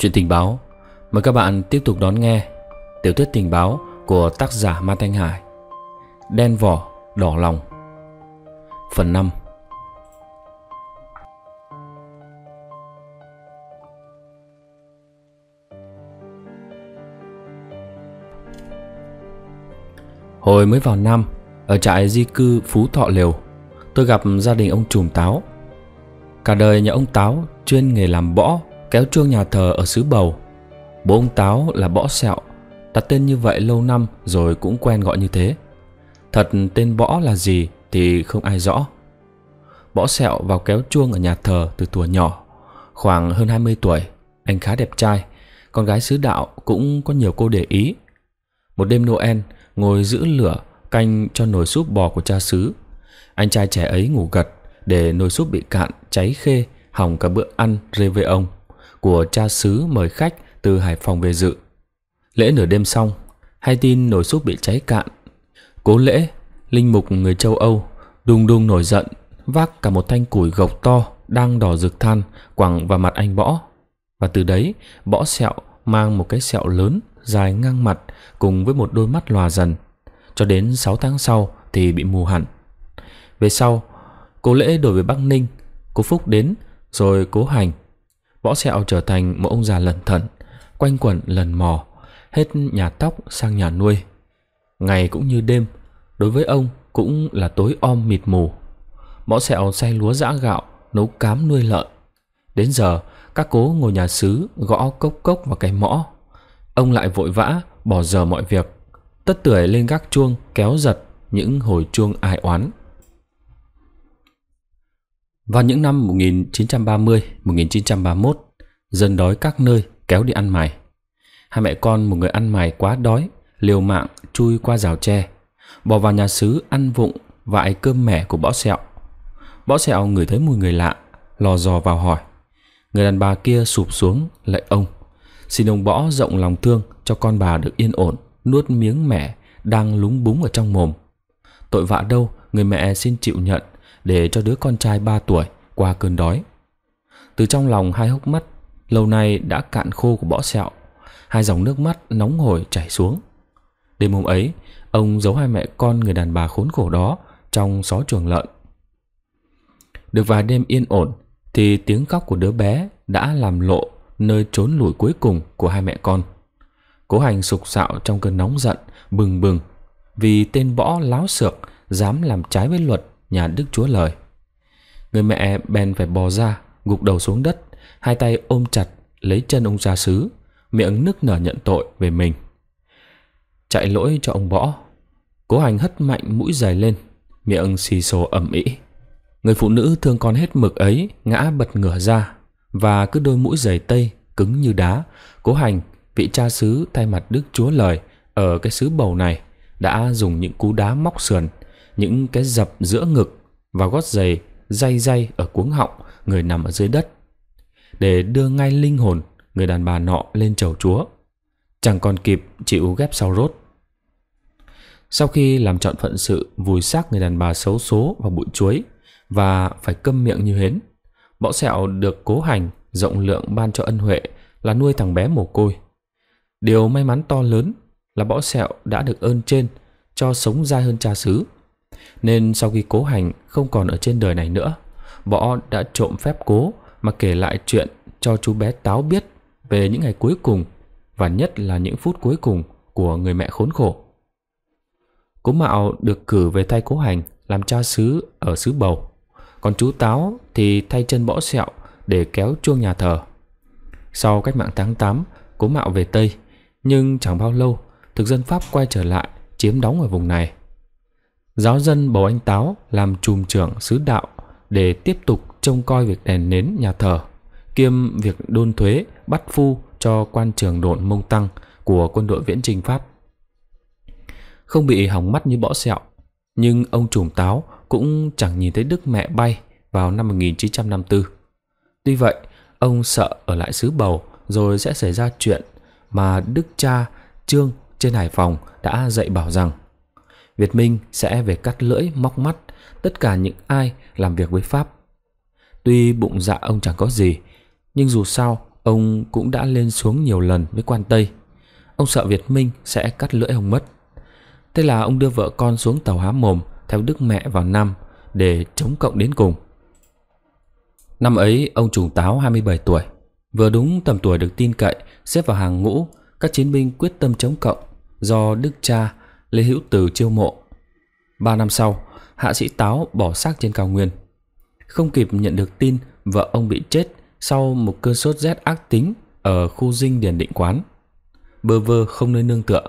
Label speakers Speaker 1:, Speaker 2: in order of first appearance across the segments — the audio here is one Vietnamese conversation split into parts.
Speaker 1: Chuyện tình báo Mời các bạn tiếp tục đón nghe Tiểu thuyết tình báo của tác giả Ma Thanh Hải Đen vỏ, đỏ lòng Phần 5 Hồi mới vào năm Ở trại di cư Phú Thọ Liều Tôi gặp gia đình ông Trùm Táo Cả đời nhà ông Táo chuyên nghề làm bõ kéo chuông nhà thờ ở xứ bầu. Bố ông Táo là Bõ Sẹo, đặt tên như vậy lâu năm rồi cũng quen gọi như thế. Thật tên Bõ là gì thì không ai rõ. Bõ Sẹo vào kéo chuông ở nhà thờ từ tuổi nhỏ, khoảng hơn 20 tuổi, anh khá đẹp trai, con gái xứ đạo cũng có nhiều cô để ý. Một đêm Noel, ngồi giữ lửa canh cho nồi súp bò của cha xứ. Anh trai trẻ ấy ngủ gật để nồi súp bị cạn, cháy khê, hỏng cả bữa ăn rê về ông của cha xứ mời khách từ Hải Phòng về dự. Lễ nửa đêm xong, hay tin nồi súp bị cháy cạn. Cố lễ, linh mục người châu Âu, đùng đùng nổi giận, vác cả một thanh củi gộc to đang đỏ rực than quẳng vào mặt anh bõ. Và từ đấy, bõ Sẹo mang một cái sẹo lớn dài ngang mặt cùng với một đôi mắt lòa dần. Cho đến 6 tháng sau thì bị mù hẳn. Về sau, cố lễ đổi về Bắc Ninh, cố Phúc đến, rồi cố Hành Võ sẹo trở thành một ông già lẩn thận Quanh quẩn lần mò Hết nhà tóc sang nhà nuôi Ngày cũng như đêm Đối với ông cũng là tối om mịt mù Võ sẹo say lúa giã gạo Nấu cám nuôi lợn Đến giờ các cố ngồi nhà xứ Gõ cốc cốc vào cái mõ Ông lại vội vã bỏ giờ mọi việc Tất tưởi lên gác chuông kéo giật Những hồi chuông ai oán vào những năm 1930-1931, dân đói các nơi kéo đi ăn mày. Hai mẹ con một người ăn mày quá đói, liều mạng chui qua rào tre, bỏ vào nhà xứ ăn vụng vại cơm mẻ của bõ sẹo. Bõ sẹo ngửi thấy mùi người lạ, lò dò vào hỏi. Người đàn bà kia sụp xuống lại ông. Xin ông bõ rộng lòng thương cho con bà được yên ổn, nuốt miếng mẻ đang lúng búng ở trong mồm. Tội vạ đâu, người mẹ xin chịu nhận để cho đứa con trai 3 tuổi qua cơn đói. Từ trong lòng hai hốc mắt, lâu nay đã cạn khô của bõ sẹo, hai dòng nước mắt nóng hổi chảy xuống. Đêm hôm ấy, ông giấu hai mẹ con người đàn bà khốn khổ đó trong xó chuồng lợn. Được vài đêm yên ổn, thì tiếng khóc của đứa bé đã làm lộ nơi trốn lủi cuối cùng của hai mẹ con. Cố hành sục sạo trong cơn nóng giận, bừng bừng, vì tên bõ láo xược dám làm trái với luật nhà đức chúa lời người mẹ bèn phải bò ra gục đầu xuống đất hai tay ôm chặt lấy chân ông cha xứ miệng nức nở nhận tội về mình chạy lỗi cho ông võ cố hành hất mạnh mũi dài lên miệng xì xồ ẩm ĩ người phụ nữ thương con hết mực ấy ngã bật ngửa ra và cứ đôi mũi giày tây cứng như đá cố hành vị cha xứ thay mặt đức chúa lời ở cái xứ bầu này đã dùng những cú đá móc sườn những cái dập giữa ngực và gót giày day day ở cuống họng người nằm ở dưới đất để đưa ngay linh hồn người đàn bà nọ lên chầu chúa chẳng còn kịp chịu ghép sau rốt sau khi làm chọn phận sự vùi xác người đàn bà xấu số vào bụi chuối và phải câm miệng như hến bõ sẹo được cố hành rộng lượng ban cho ân huệ là nuôi thằng bé mồ côi điều may mắn to lớn là bõ sẹo đã được ơn trên cho sống dai hơn cha xứ nên sau khi cố hành không còn ở trên đời này nữa Võ đã trộm phép cố mà kể lại chuyện cho chú bé Táo biết về những ngày cuối cùng và nhất là những phút cuối cùng của người mẹ khốn khổ. Cố Mạo được cử về thay cố hành làm cha xứ ở xứ bầu. Còn chú Táo thì thay chân bõ sẹo để kéo chuông nhà thờ. Sau cách mạng tháng 8, Cố Mạo về Tây, nhưng chẳng bao lâu thực dân Pháp quay trở lại chiếm đóng ở vùng này giáo dân bầu anh Táo làm trùm trưởng sứ đạo để tiếp tục trông coi việc đèn nến nhà thờ, kiêm việc đôn thuế bắt phu cho quan trường đồn Mông Tăng của quân đội viễn trình Pháp. Không bị hỏng mắt như bõ sẹo, nhưng ông trùm Táo cũng chẳng nhìn thấy Đức mẹ bay vào năm 1954. Tuy vậy, ông sợ ở lại xứ bầu rồi sẽ xảy ra chuyện mà Đức cha Trương trên Hải Phòng đã dạy bảo rằng Việt Minh sẽ về cắt lưỡi, móc mắt tất cả những ai làm việc với Pháp. Tuy bụng dạ ông chẳng có gì, nhưng dù sao ông cũng đã lên xuống nhiều lần với quan Tây. Ông sợ Việt Minh sẽ cắt lưỡi ông mất. Thế là ông đưa vợ con xuống tàu há mồm theo đức mẹ vào năm để chống cộng đến cùng. Năm ấy ông trùng táo 27 tuổi, vừa đúng tầm tuổi được tin cậy xếp vào hàng ngũ các chiến binh quyết tâm chống cộng do đức cha Lê Hữu Từ chiêu mộ. Ba năm sau, hạ sĩ Táo bỏ xác trên cao nguyên. Không kịp nhận được tin vợ ông bị chết sau một cơn sốt rét ác tính ở khu dinh điền định quán. Bơ vơ không nơi nương tựa,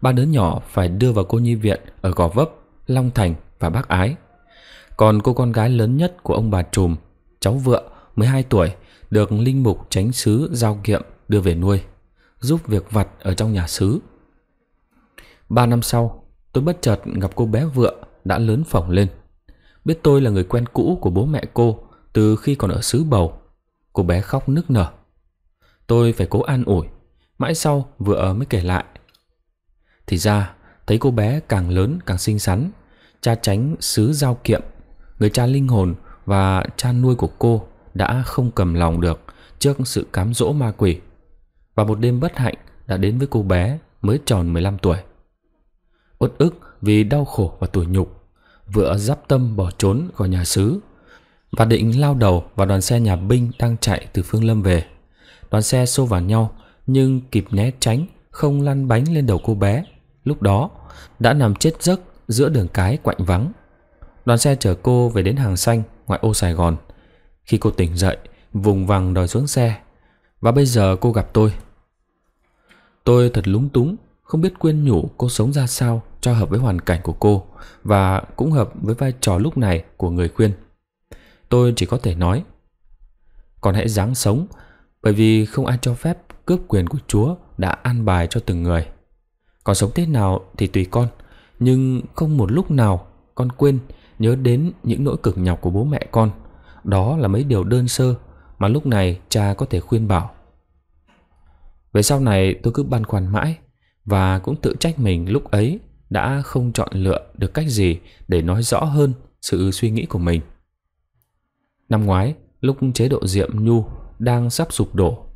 Speaker 1: ba đứa nhỏ phải đưa vào cô nhi viện ở Gò Vấp, Long Thành và Bắc Ái. Còn cô con gái lớn nhất của ông bà Trùm, cháu vợ 12 tuổi, được linh mục tránh xứ giao kiệm đưa về nuôi, giúp việc vặt ở trong nhà xứ. Ba năm sau, tôi bất chợt gặp cô bé vựa đã lớn phỏng lên. Biết tôi là người quen cũ của bố mẹ cô từ khi còn ở xứ bầu. Cô bé khóc nức nở. Tôi phải cố an ủi. Mãi sau vựa mới kể lại. Thì ra, thấy cô bé càng lớn càng xinh xắn. Cha tránh xứ giao kiệm, người cha linh hồn và cha nuôi của cô đã không cầm lòng được trước sự cám dỗ ma quỷ. Và một đêm bất hạnh đã đến với cô bé mới tròn 15 tuổi uất ức vì đau khổ và tủi nhục, vừa giáp tâm bỏ trốn khỏi nhà xứ và định lao đầu vào đoàn xe nhà binh đang chạy từ phương lâm về. Đoàn xe xô vào nhau nhưng kịp né tránh không lăn bánh lên đầu cô bé. Lúc đó đã nằm chết giấc giữa đường cái quạnh vắng. Đoàn xe chở cô về đến hàng xanh ngoại ô Sài Gòn. Khi cô tỉnh dậy, vùng vằng đòi xuống xe. Và bây giờ cô gặp tôi. Tôi thật lúng túng không biết quyên nhủ cô sống ra sao cho hợp với hoàn cảnh của cô và cũng hợp với vai trò lúc này của người khuyên. Tôi chỉ có thể nói, còn hãy dáng sống, bởi vì không ai cho phép cướp quyền của Chúa đã an bài cho từng người. Còn sống thế nào thì tùy con, nhưng không một lúc nào con quên nhớ đến những nỗi cực nhọc của bố mẹ con. Đó là mấy điều đơn sơ mà lúc này cha có thể khuyên bảo. Về sau này tôi cứ băn khoăn mãi và cũng tự trách mình lúc ấy đã không chọn lựa được cách gì để nói rõ hơn sự suy nghĩ của mình. Năm ngoái, lúc chế độ Diệm Nhu đang sắp sụp đổ,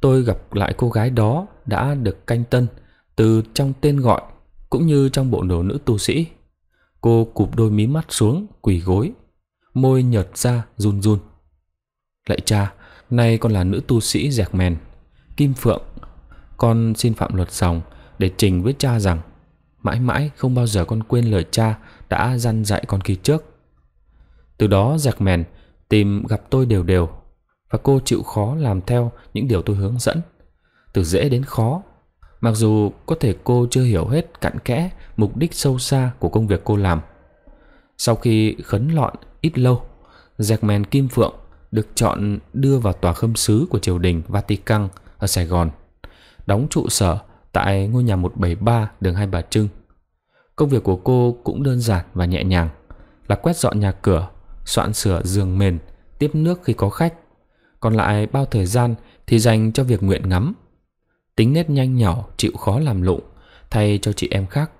Speaker 1: tôi gặp lại cô gái đó đã được canh tân từ trong tên gọi cũng như trong bộ đồ nữ tu sĩ. Cô cụp đôi mí mắt xuống, quỳ gối, môi nhợt ra run run. Lạy cha, nay con là nữ tu sĩ dẹt mèn, Kim Phượng, con xin phạm luật dòng để trình với cha rằng mãi mãi không bao giờ con quên lời cha đã dặn dạy con kỳ trước. Từ đó giặc mèn tìm gặp tôi đều đều và cô chịu khó làm theo những điều tôi hướng dẫn, từ dễ đến khó. Mặc dù có thể cô chưa hiểu hết cặn kẽ mục đích sâu xa của công việc cô làm. Sau khi khấn lọn ít lâu, giặc mèn Kim Phượng được chọn đưa vào tòa khâm sứ của triều đình Vatican ở Sài Gòn, đóng trụ sở tại ngôi nhà 173 đường Hai Bà Trưng. Công việc của cô cũng đơn giản và nhẹ nhàng, là quét dọn nhà cửa, soạn sửa giường mền, tiếp nước khi có khách. Còn lại bao thời gian thì dành cho việc nguyện ngắm. Tính nết nhanh nhỏ chịu khó làm lụng thay cho chị em khác.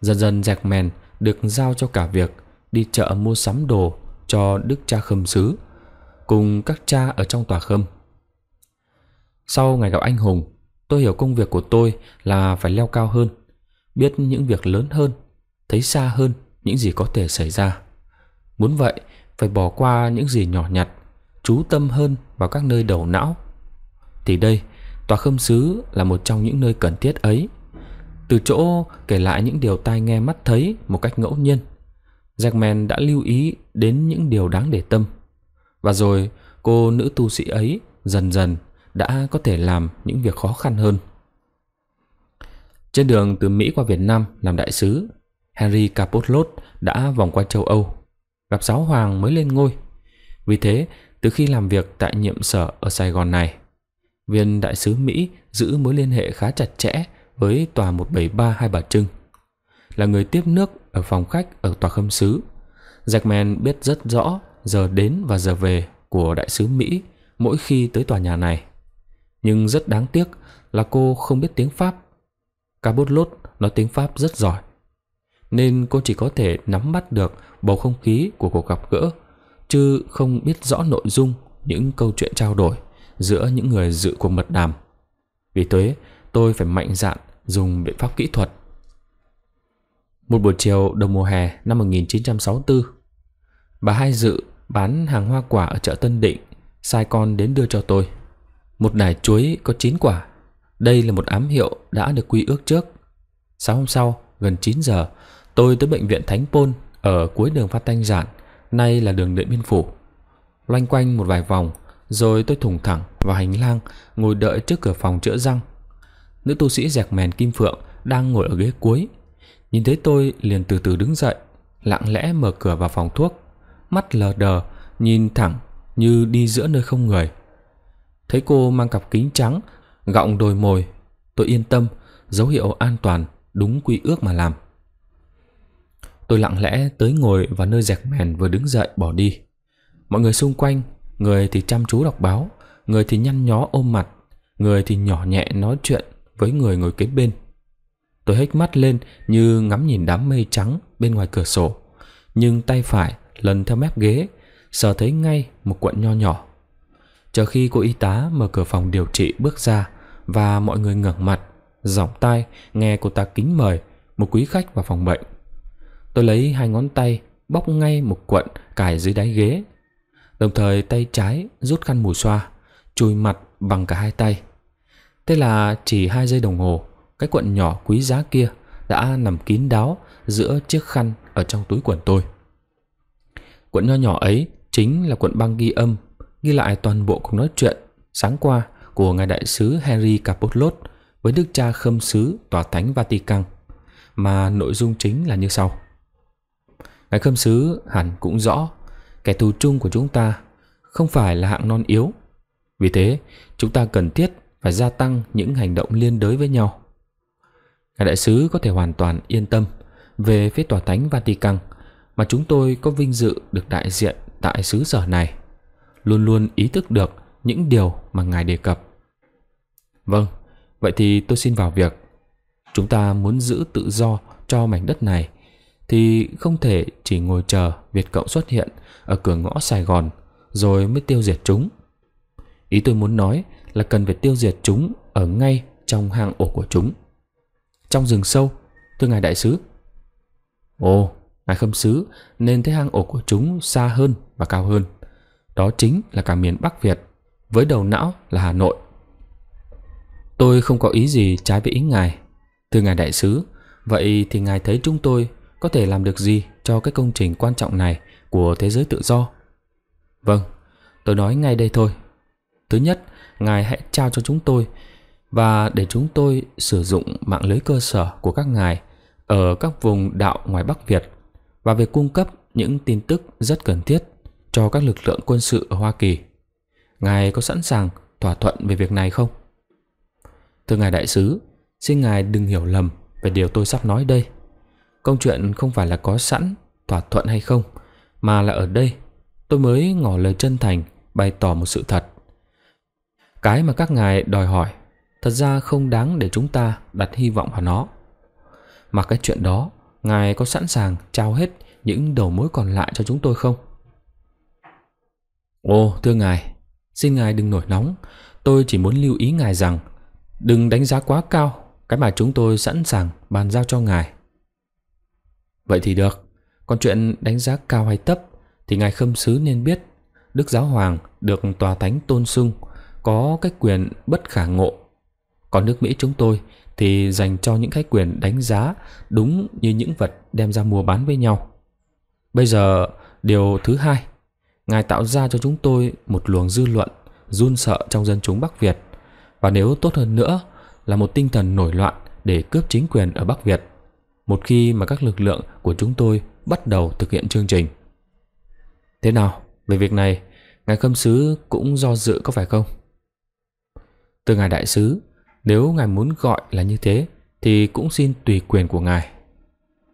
Speaker 1: Dần dần dẹc mền được giao cho cả việc đi chợ mua sắm đồ cho đức cha khâm sứ cùng các cha ở trong tòa khâm. Sau ngày gặp anh Hùng, Tôi hiểu công việc của tôi là phải leo cao hơn, biết những việc lớn hơn, thấy xa hơn những gì có thể xảy ra. Muốn vậy, phải bỏ qua những gì nhỏ nhặt, chú tâm hơn vào các nơi đầu não. Thì đây, tòa khâm sứ là một trong những nơi cần thiết ấy. Từ chỗ kể lại những điều tai nghe mắt thấy một cách ngẫu nhiên, Jackman đã lưu ý đến những điều đáng để tâm. Và rồi, cô nữ tu sĩ ấy dần dần đã có thể làm những việc khó khăn hơn. Trên đường từ Mỹ qua Việt Nam làm đại sứ, Henry Capotlot đã vòng qua châu Âu, gặp giáo hoàng mới lên ngôi. Vì thế, từ khi làm việc tại nhiệm sở ở Sài Gòn này, viên đại sứ Mỹ giữ mối liên hệ khá chặt chẽ với tòa 173 Hai Bà Trưng. Là người tiếp nước ở phòng khách ở tòa khâm sứ, Jackman biết rất rõ giờ đến và giờ về của đại sứ Mỹ mỗi khi tới tòa nhà này nhưng rất đáng tiếc là cô không biết tiếng Pháp. Cabotlot nói tiếng Pháp rất giỏi, nên cô chỉ có thể nắm bắt được bầu không khí của cuộc gặp gỡ, chứ không biết rõ nội dung những câu chuyện trao đổi giữa những người dự cuộc mật đàm. Vì thế, tôi phải mạnh dạn dùng biện pháp kỹ thuật. Một buổi chiều đầu mùa hè năm 1964, bà Hai Dự bán hàng hoa quả ở chợ Tân Định, sai con đến đưa cho tôi. Một nải chuối có 9 quả. Đây là một ám hiệu đã được quy ước trước. Sáng hôm sau, gần 9 giờ, tôi tới bệnh viện Thánh Pôn ở cuối đường Phát Thanh Giản, nay là đường Điện Biên Phủ. Loanh quanh một vài vòng, rồi tôi thủng thẳng vào hành lang ngồi đợi trước cửa phòng chữa răng. Nữ tu sĩ dẹt mèn Kim Phượng đang ngồi ở ghế cuối. Nhìn thấy tôi liền từ từ đứng dậy, lặng lẽ mở cửa vào phòng thuốc. Mắt lờ đờ, nhìn thẳng như đi giữa nơi không người thấy cô mang cặp kính trắng, gọng đồi mồi. Tôi yên tâm, dấu hiệu an toàn, đúng quy ước mà làm. Tôi lặng lẽ tới ngồi vào nơi dẹt mèn vừa đứng dậy bỏ đi. Mọi người xung quanh, người thì chăm chú đọc báo, người thì nhăn nhó ôm mặt, người thì nhỏ nhẹ nói chuyện với người ngồi kế bên. Tôi hếch mắt lên như ngắm nhìn đám mây trắng bên ngoài cửa sổ, nhưng tay phải lần theo mép ghế, sờ thấy ngay một quận nho nhỏ. Chờ khi cô y tá mở cửa phòng điều trị bước ra và mọi người ngẩng mặt, giọng tai nghe cô ta kính mời một quý khách vào phòng bệnh. Tôi lấy hai ngón tay bóc ngay một cuộn cài dưới đáy ghế. Đồng thời tay trái rút khăn mùi xoa, chùi mặt bằng cả hai tay. Thế là chỉ hai giây đồng hồ, cái cuộn nhỏ quý giá kia đã nằm kín đáo giữa chiếc khăn ở trong túi quần tôi. Cuộn nho nhỏ ấy chính là cuộn băng ghi âm ghi lại toàn bộ cuộc nói chuyện sáng qua của ngài đại sứ Henry Capotlot với đức cha khâm sứ tòa thánh Vatican mà nội dung chính là như sau. Ngài khâm sứ hẳn cũng rõ kẻ thù chung của chúng ta không phải là hạng non yếu. Vì thế, chúng ta cần thiết phải gia tăng những hành động liên đới với nhau. Ngài đại sứ có thể hoàn toàn yên tâm về phía tòa thánh Vatican mà chúng tôi có vinh dự được đại diện tại xứ sở này luôn luôn ý thức được những điều mà ngài đề cập. Vâng, vậy thì tôi xin vào việc. Chúng ta muốn giữ tự do cho mảnh đất này thì không thể chỉ ngồi chờ Việt Cộng xuất hiện ở cửa ngõ Sài Gòn rồi mới tiêu diệt chúng. Ý tôi muốn nói là cần phải tiêu diệt chúng ở ngay trong hang ổ của chúng. Trong rừng sâu, thưa ngài đại sứ. Ồ, ngài khâm sứ nên thấy hang ổ của chúng xa hơn và cao hơn đó chính là cả miền Bắc Việt, với đầu não là Hà Nội. Tôi không có ý gì trái với ý ngài. từ ngài đại sứ, vậy thì ngài thấy chúng tôi có thể làm được gì cho cái công trình quan trọng này của thế giới tự do? Vâng, tôi nói ngay đây thôi. Thứ nhất, ngài hãy trao cho chúng tôi và để chúng tôi sử dụng mạng lưới cơ sở của các ngài ở các vùng đạo ngoài Bắc Việt và việc cung cấp những tin tức rất cần thiết cho các lực lượng quân sự ở Hoa Kỳ. Ngài có sẵn sàng thỏa thuận về việc này không? Thưa Ngài Đại sứ, xin Ngài đừng hiểu lầm về điều tôi sắp nói đây. Công chuyện không phải là có sẵn thỏa thuận hay không, mà là ở đây tôi mới ngỏ lời chân thành bày tỏ một sự thật. Cái mà các ngài đòi hỏi thật ra không đáng để chúng ta đặt hy vọng vào nó. Mà cái chuyện đó, ngài có sẵn sàng trao hết những đầu mối còn lại cho chúng tôi không? Ồ, thưa ngài, xin ngài đừng nổi nóng. Tôi chỉ muốn lưu ý ngài rằng đừng đánh giá quá cao cái mà chúng tôi sẵn sàng bàn giao cho ngài. Vậy thì được. Còn chuyện đánh giá cao hay thấp thì ngài khâm sứ nên biết Đức Giáo Hoàng được Tòa Thánh tôn sưng có cái quyền bất khả ngộ. Còn nước Mỹ chúng tôi thì dành cho những cái quyền đánh giá đúng như những vật đem ra mua bán với nhau. Bây giờ, điều thứ hai Ngài tạo ra cho chúng tôi một luồng dư luận run sợ trong dân chúng Bắc Việt và nếu tốt hơn nữa là một tinh thần nổi loạn để cướp chính quyền ở Bắc Việt một khi mà các lực lượng của chúng tôi bắt đầu thực hiện chương trình. Thế nào, về việc này, ngài khâm sứ cũng do dự có phải không? Từ ngài đại sứ, nếu ngài muốn gọi là như thế thì cũng xin tùy quyền của ngài.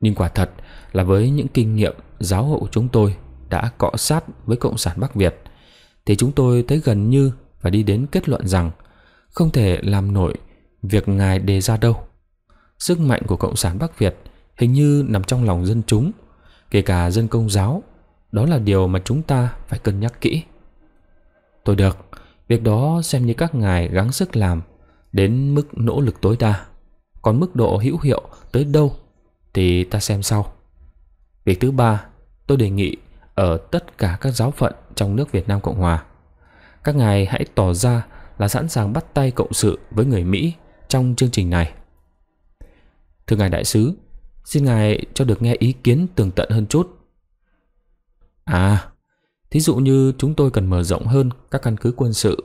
Speaker 1: Nhưng quả thật là với những kinh nghiệm giáo hộ chúng tôi đã cọ sát với Cộng sản Bắc Việt thì chúng tôi thấy gần như và đi đến kết luận rằng không thể làm nổi việc ngài đề ra đâu. Sức mạnh của Cộng sản Bắc Việt hình như nằm trong lòng dân chúng, kể cả dân công giáo. Đó là điều mà chúng ta phải cân nhắc kỹ. Tôi được, việc đó xem như các ngài gắng sức làm đến mức nỗ lực tối đa. Còn mức độ hữu hiệu tới đâu thì ta xem sau. Việc thứ ba, tôi đề nghị ở tất cả các giáo phận trong nước Việt Nam Cộng Hòa. Các ngài hãy tỏ ra là sẵn sàng bắt tay cộng sự với người Mỹ trong chương trình này. Thưa ngài đại sứ, xin ngài cho được nghe ý kiến tường tận hơn chút. À, thí dụ như chúng tôi cần mở rộng hơn các căn cứ quân sự,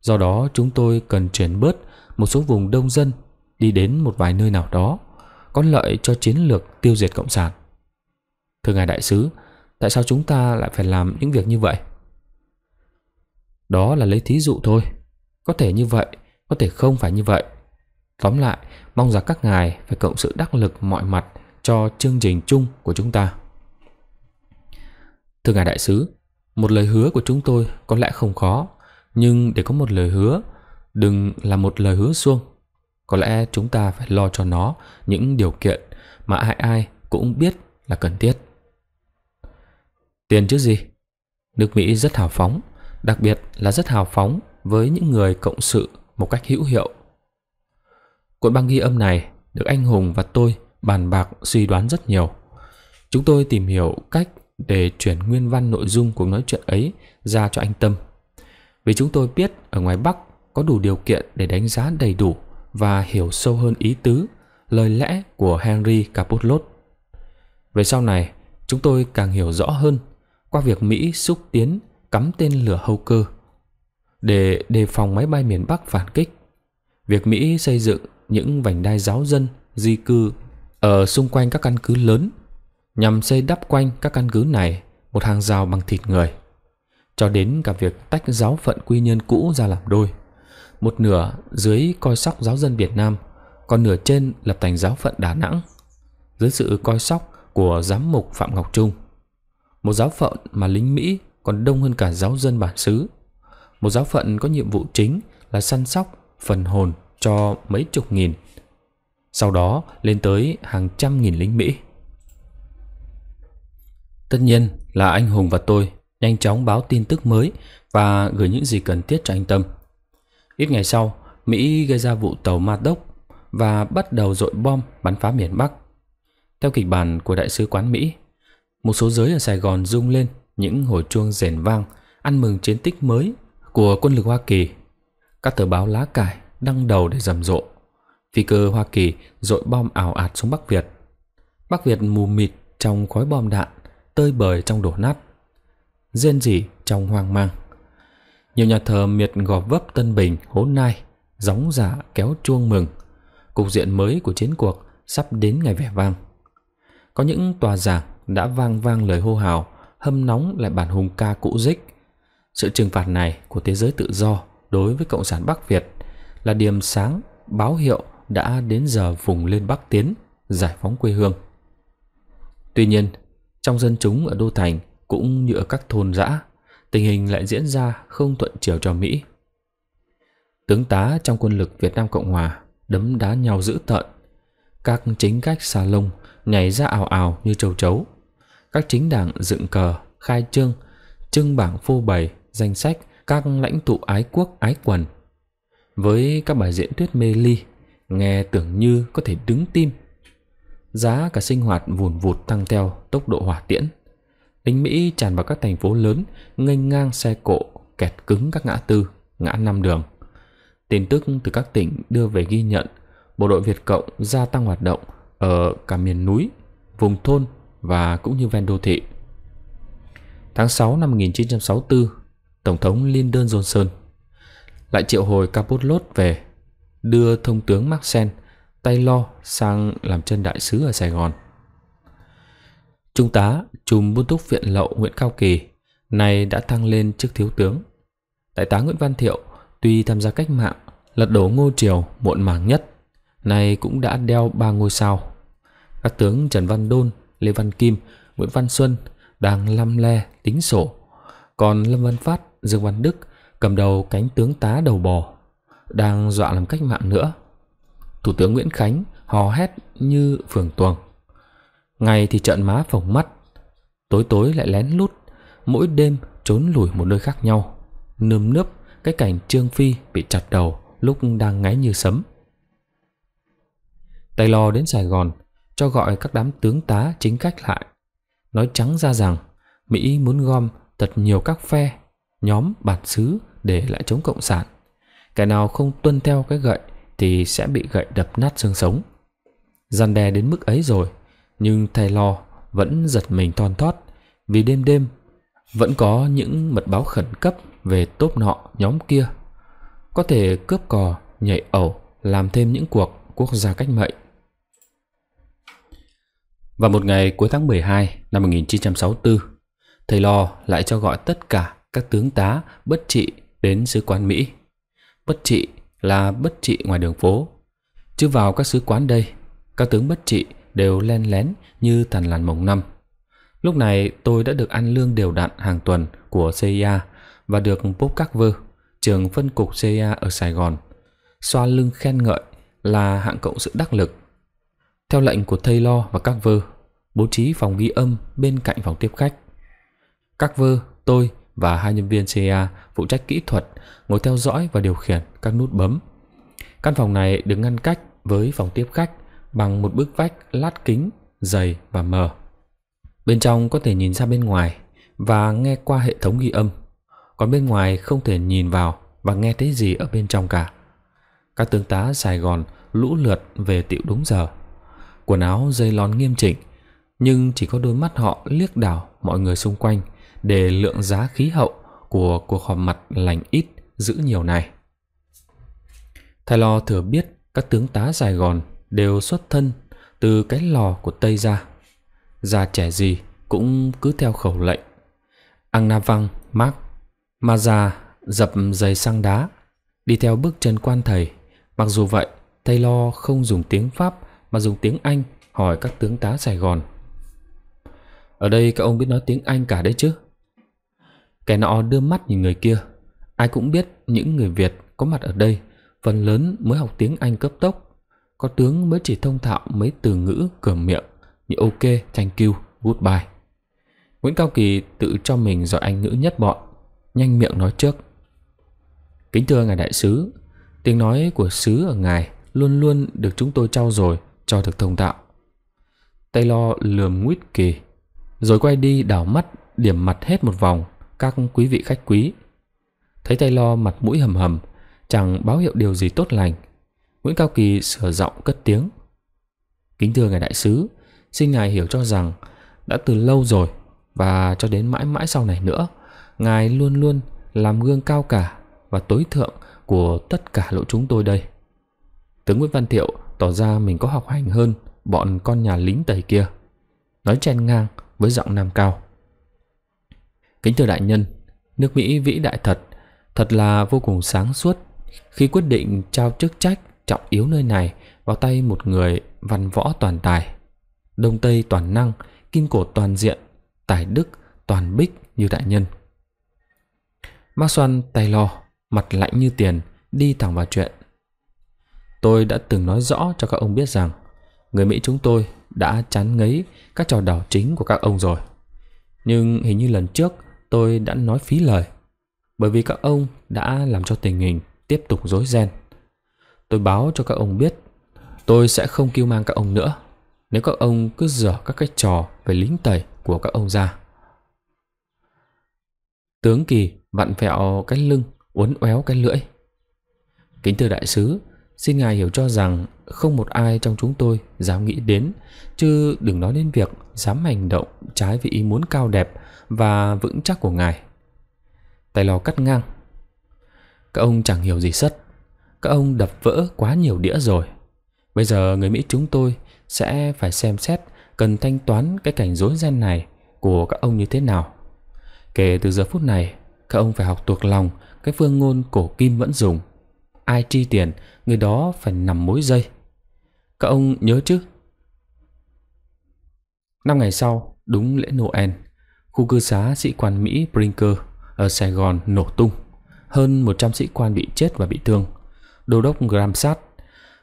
Speaker 1: do đó chúng tôi cần chuyển bớt một số vùng đông dân đi đến một vài nơi nào đó có lợi cho chiến lược tiêu diệt cộng sản. Thưa ngài đại sứ, Tại sao chúng ta lại phải làm những việc như vậy? Đó là lấy thí dụ thôi. Có thể như vậy, có thể không phải như vậy. Tóm lại, mong rằng các ngài phải cộng sự đắc lực mọi mặt cho chương trình chung của chúng ta. Thưa ngài đại sứ, một lời hứa của chúng tôi có lẽ không khó, nhưng để có một lời hứa, đừng là một lời hứa suông. Có lẽ chúng ta phải lo cho nó những điều kiện mà ai ai cũng biết là cần thiết. Tiền chứ gì? Nước Mỹ rất hào phóng, đặc biệt là rất hào phóng với những người cộng sự một cách hữu hiệu. Cuộn băng ghi âm này được anh Hùng và tôi bàn bạc suy đoán rất nhiều. Chúng tôi tìm hiểu cách để chuyển nguyên văn nội dung cuộc nói chuyện ấy ra cho anh Tâm. Vì chúng tôi biết ở ngoài Bắc có đủ điều kiện để đánh giá đầy đủ và hiểu sâu hơn ý tứ, lời lẽ của Henry Capotlot. Về sau này, chúng tôi càng hiểu rõ hơn qua việc Mỹ xúc tiến cắm tên lửa hâu cơ để đề phòng máy bay miền Bắc phản kích. Việc Mỹ xây dựng những vành đai giáo dân, di cư ở xung quanh các căn cứ lớn nhằm xây đắp quanh các căn cứ này một hàng rào bằng thịt người cho đến cả việc tách giáo phận quy nhân cũ ra làm đôi một nửa dưới coi sóc giáo dân Việt Nam còn nửa trên lập thành giáo phận Đà Nẵng dưới sự coi sóc của giám mục Phạm Ngọc Trung một giáo phận mà lính Mỹ còn đông hơn cả giáo dân bản xứ. Một giáo phận có nhiệm vụ chính là săn sóc phần hồn cho mấy chục nghìn, sau đó lên tới hàng trăm nghìn lính Mỹ. Tất nhiên là anh Hùng và tôi nhanh chóng báo tin tức mới và gửi những gì cần thiết cho anh Tâm. Ít ngày sau, Mỹ gây ra vụ tàu Ma Đốc và bắt đầu dội bom bắn phá miền Bắc. Theo kịch bản của Đại sứ quán Mỹ, một số giới ở Sài Gòn rung lên những hồi chuông rền vang ăn mừng chiến tích mới của quân lực Hoa Kỳ. Các tờ báo lá cải đăng đầu để rầm rộ. Phi cơ Hoa Kỳ dội bom ảo ạt xuống Bắc Việt. Bắc Việt mù mịt trong khói bom đạn, tơi bời trong đổ nát. Rên rỉ trong hoang mang. Nhiều nhà thờ miệt gò vấp Tân Bình, hố Nai, gióng giả kéo chuông mừng. Cục diện mới của chiến cuộc sắp đến ngày vẻ vang. Có những tòa giảng đã vang vang lời hô hào, hâm nóng lại bản hùng ca cũ dích. Sự trừng phạt này của thế giới tự do đối với Cộng sản Bắc Việt là điểm sáng, báo hiệu đã đến giờ vùng lên Bắc Tiến, giải phóng quê hương. Tuy nhiên, trong dân chúng ở Đô Thành cũng như ở các thôn dã, tình hình lại diễn ra không thuận chiều cho Mỹ. Tướng tá trong quân lực Việt Nam Cộng Hòa đấm đá nhau dữ tợn. Các chính cách xa lông nhảy ra ảo ảo như châu chấu các chính đảng dựng cờ, khai trương, trưng bảng phô bày, danh sách các lãnh tụ ái quốc ái quần. Với các bài diễn thuyết mê ly, nghe tưởng như có thể đứng tim. Giá cả sinh hoạt vùn vụt tăng theo tốc độ hỏa tiễn. Lính Mỹ tràn vào các thành phố lớn, nghênh ngang xe cộ, kẹt cứng các ngã tư, ngã năm đường. Tin tức từ các tỉnh đưa về ghi nhận, bộ đội Việt Cộng gia tăng hoạt động ở cả miền núi, vùng thôn và cũng như ven đô thị. Tháng 6 năm 1964, Tổng thống Lyndon Johnson lại triệu hồi Capotlot về, đưa Thông tướng Maxen Taylor sang làm chân đại sứ ở Sài Gòn. Trung tá Trùm Buôn Túc Viện Lậu Nguyễn Cao Kỳ này đã thăng lên chức thiếu tướng. Đại tá Nguyễn Văn Thiệu tuy tham gia cách mạng, lật đổ Ngô Triều muộn màng nhất, nay cũng đã đeo ba ngôi sao. Các tướng Trần Văn Đôn, Lê Văn Kim, Nguyễn Văn Xuân đang lăm le tính sổ. Còn Lâm Văn Phát, Dương Văn Đức cầm đầu cánh tướng tá đầu bò đang dọa làm cách mạng nữa. Thủ tướng Nguyễn Khánh hò hét như phường tuồng. Ngày thì trận má phồng mắt, tối tối lại lén lút, mỗi đêm trốn lùi một nơi khác nhau, nơm nớp cái cảnh Trương Phi bị chặt đầu lúc đang ngáy như sấm. Tay lo đến Sài Gòn, cho gọi các đám tướng tá chính khách lại. Nói trắng ra rằng, Mỹ muốn gom thật nhiều các phe, nhóm, bản xứ để lại chống Cộng sản. Cái nào không tuân theo cái gậy thì sẽ bị gậy đập nát xương sống. Gian đe đến mức ấy rồi, nhưng thầy lo vẫn giật mình thon thót vì đêm đêm vẫn có những mật báo khẩn cấp về tốp nọ nhóm kia. Có thể cướp cò, nhảy ẩu, làm thêm những cuộc quốc gia cách mệnh và một ngày cuối tháng 12 năm 1964, thầy Lo lại cho gọi tất cả các tướng tá bất trị đến sứ quán Mỹ. Bất trị là bất trị ngoài đường phố. Chứ vào các sứ quán đây, các tướng bất trị đều len lén như thằn lằn mồng năm. Lúc này tôi đã được ăn lương đều đặn hàng tuần của CIA và được Bob Carver, trưởng phân cục CIA ở Sài Gòn, xoa lưng khen ngợi là hạng cộng sự đắc lực. Theo lệnh của Taylor và các Carver, bố trí phòng ghi âm bên cạnh phòng tiếp khách. Các vơ, tôi và hai nhân viên CA phụ trách kỹ thuật ngồi theo dõi và điều khiển các nút bấm. Căn phòng này được ngăn cách với phòng tiếp khách bằng một bức vách lát kính, dày và mờ. Bên trong có thể nhìn ra bên ngoài và nghe qua hệ thống ghi âm, còn bên ngoài không thể nhìn vào và nghe thấy gì ở bên trong cả. Các tướng tá Sài Gòn lũ lượt về tiệu đúng giờ. Quần áo dây lon nghiêm chỉnh, nhưng chỉ có đôi mắt họ liếc đảo mọi người xung quanh để lượng giá khí hậu của cuộc họp mặt lành ít giữ nhiều này. Thái Lo thừa biết các tướng tá Sài Gòn đều xuất thân từ cái lò của Tây ra. Già trẻ gì cũng cứ theo khẩu lệnh. Ang Na Văng, Mark, Ma già dập giày sang đá, đi theo bước chân quan thầy. Mặc dù vậy, Thái Lo không dùng tiếng Pháp mà dùng tiếng Anh hỏi các tướng tá Sài Gòn ở đây các ông biết nói tiếng Anh cả đấy chứ Kẻ nọ đưa mắt nhìn người kia Ai cũng biết những người Việt có mặt ở đây Phần lớn mới học tiếng Anh cấp tốc Có tướng mới chỉ thông thạo mấy từ ngữ cửa miệng Như ok, thank you, goodbye Nguyễn Cao Kỳ tự cho mình giỏi Anh ngữ nhất bọn Nhanh miệng nói trước Kính thưa ngài đại sứ Tiếng nói của sứ ở ngài Luôn luôn được chúng tôi trao dồi Cho được thông tạo Taylor lườm nguyết kỳ rồi quay đi đảo mắt điểm mặt hết một vòng các quý vị khách quý thấy tay lo mặt mũi hầm hầm chẳng báo hiệu điều gì tốt lành nguyễn cao kỳ sửa giọng cất tiếng kính thưa ngài đại sứ xin ngài hiểu cho rằng đã từ lâu rồi và cho đến mãi mãi sau này nữa ngài luôn luôn làm gương cao cả và tối thượng của tất cả lũ chúng tôi đây tướng nguyễn văn thiệu tỏ ra mình có học hành hơn bọn con nhà lính tẩy kia nói chen ngang với giọng nam cao. Kính thưa đại nhân, nước Mỹ vĩ đại thật, thật là vô cùng sáng suốt khi quyết định trao chức trách trọng yếu nơi này vào tay một người văn võ toàn tài, đông tây toàn năng, kim cổ toàn diện, tài đức toàn bích như đại nhân. Mark Xoan tay lo, mặt lạnh như tiền, đi thẳng vào chuyện. Tôi đã từng nói rõ cho các ông biết rằng người Mỹ chúng tôi đã chán ngấy các trò đảo chính của các ông rồi. Nhưng hình như lần trước tôi đã nói phí lời, bởi vì các ông đã làm cho tình hình tiếp tục rối ren. Tôi báo cho các ông biết, tôi sẽ không kêu mang các ông nữa nếu các ông cứ dở các cái trò về lính tẩy của các ông ra. Tướng Kỳ vặn vẹo cái lưng, uốn éo cái lưỡi. Kính thưa đại sứ, xin ngài hiểu cho rằng không một ai trong chúng tôi dám nghĩ đến, chứ đừng nói đến việc dám hành động trái với ý muốn cao đẹp và vững chắc của ngài. Tài lò cắt ngang. Các ông chẳng hiểu gì sất. Các ông đập vỡ quá nhiều đĩa rồi. Bây giờ người Mỹ chúng tôi sẽ phải xem xét cần thanh toán cái cảnh rối ren này của các ông như thế nào. Kể từ giờ phút này, các ông phải học thuộc lòng cái phương ngôn cổ kim vẫn dùng. Ai chi tiền, người đó phải nằm mối dây. Các ông nhớ chứ? Năm ngày sau, đúng lễ Noel, khu cư xá sĩ quan Mỹ Brinker ở Sài Gòn nổ tung. Hơn 100 sĩ quan bị chết và bị thương. Đô đốc Gramsat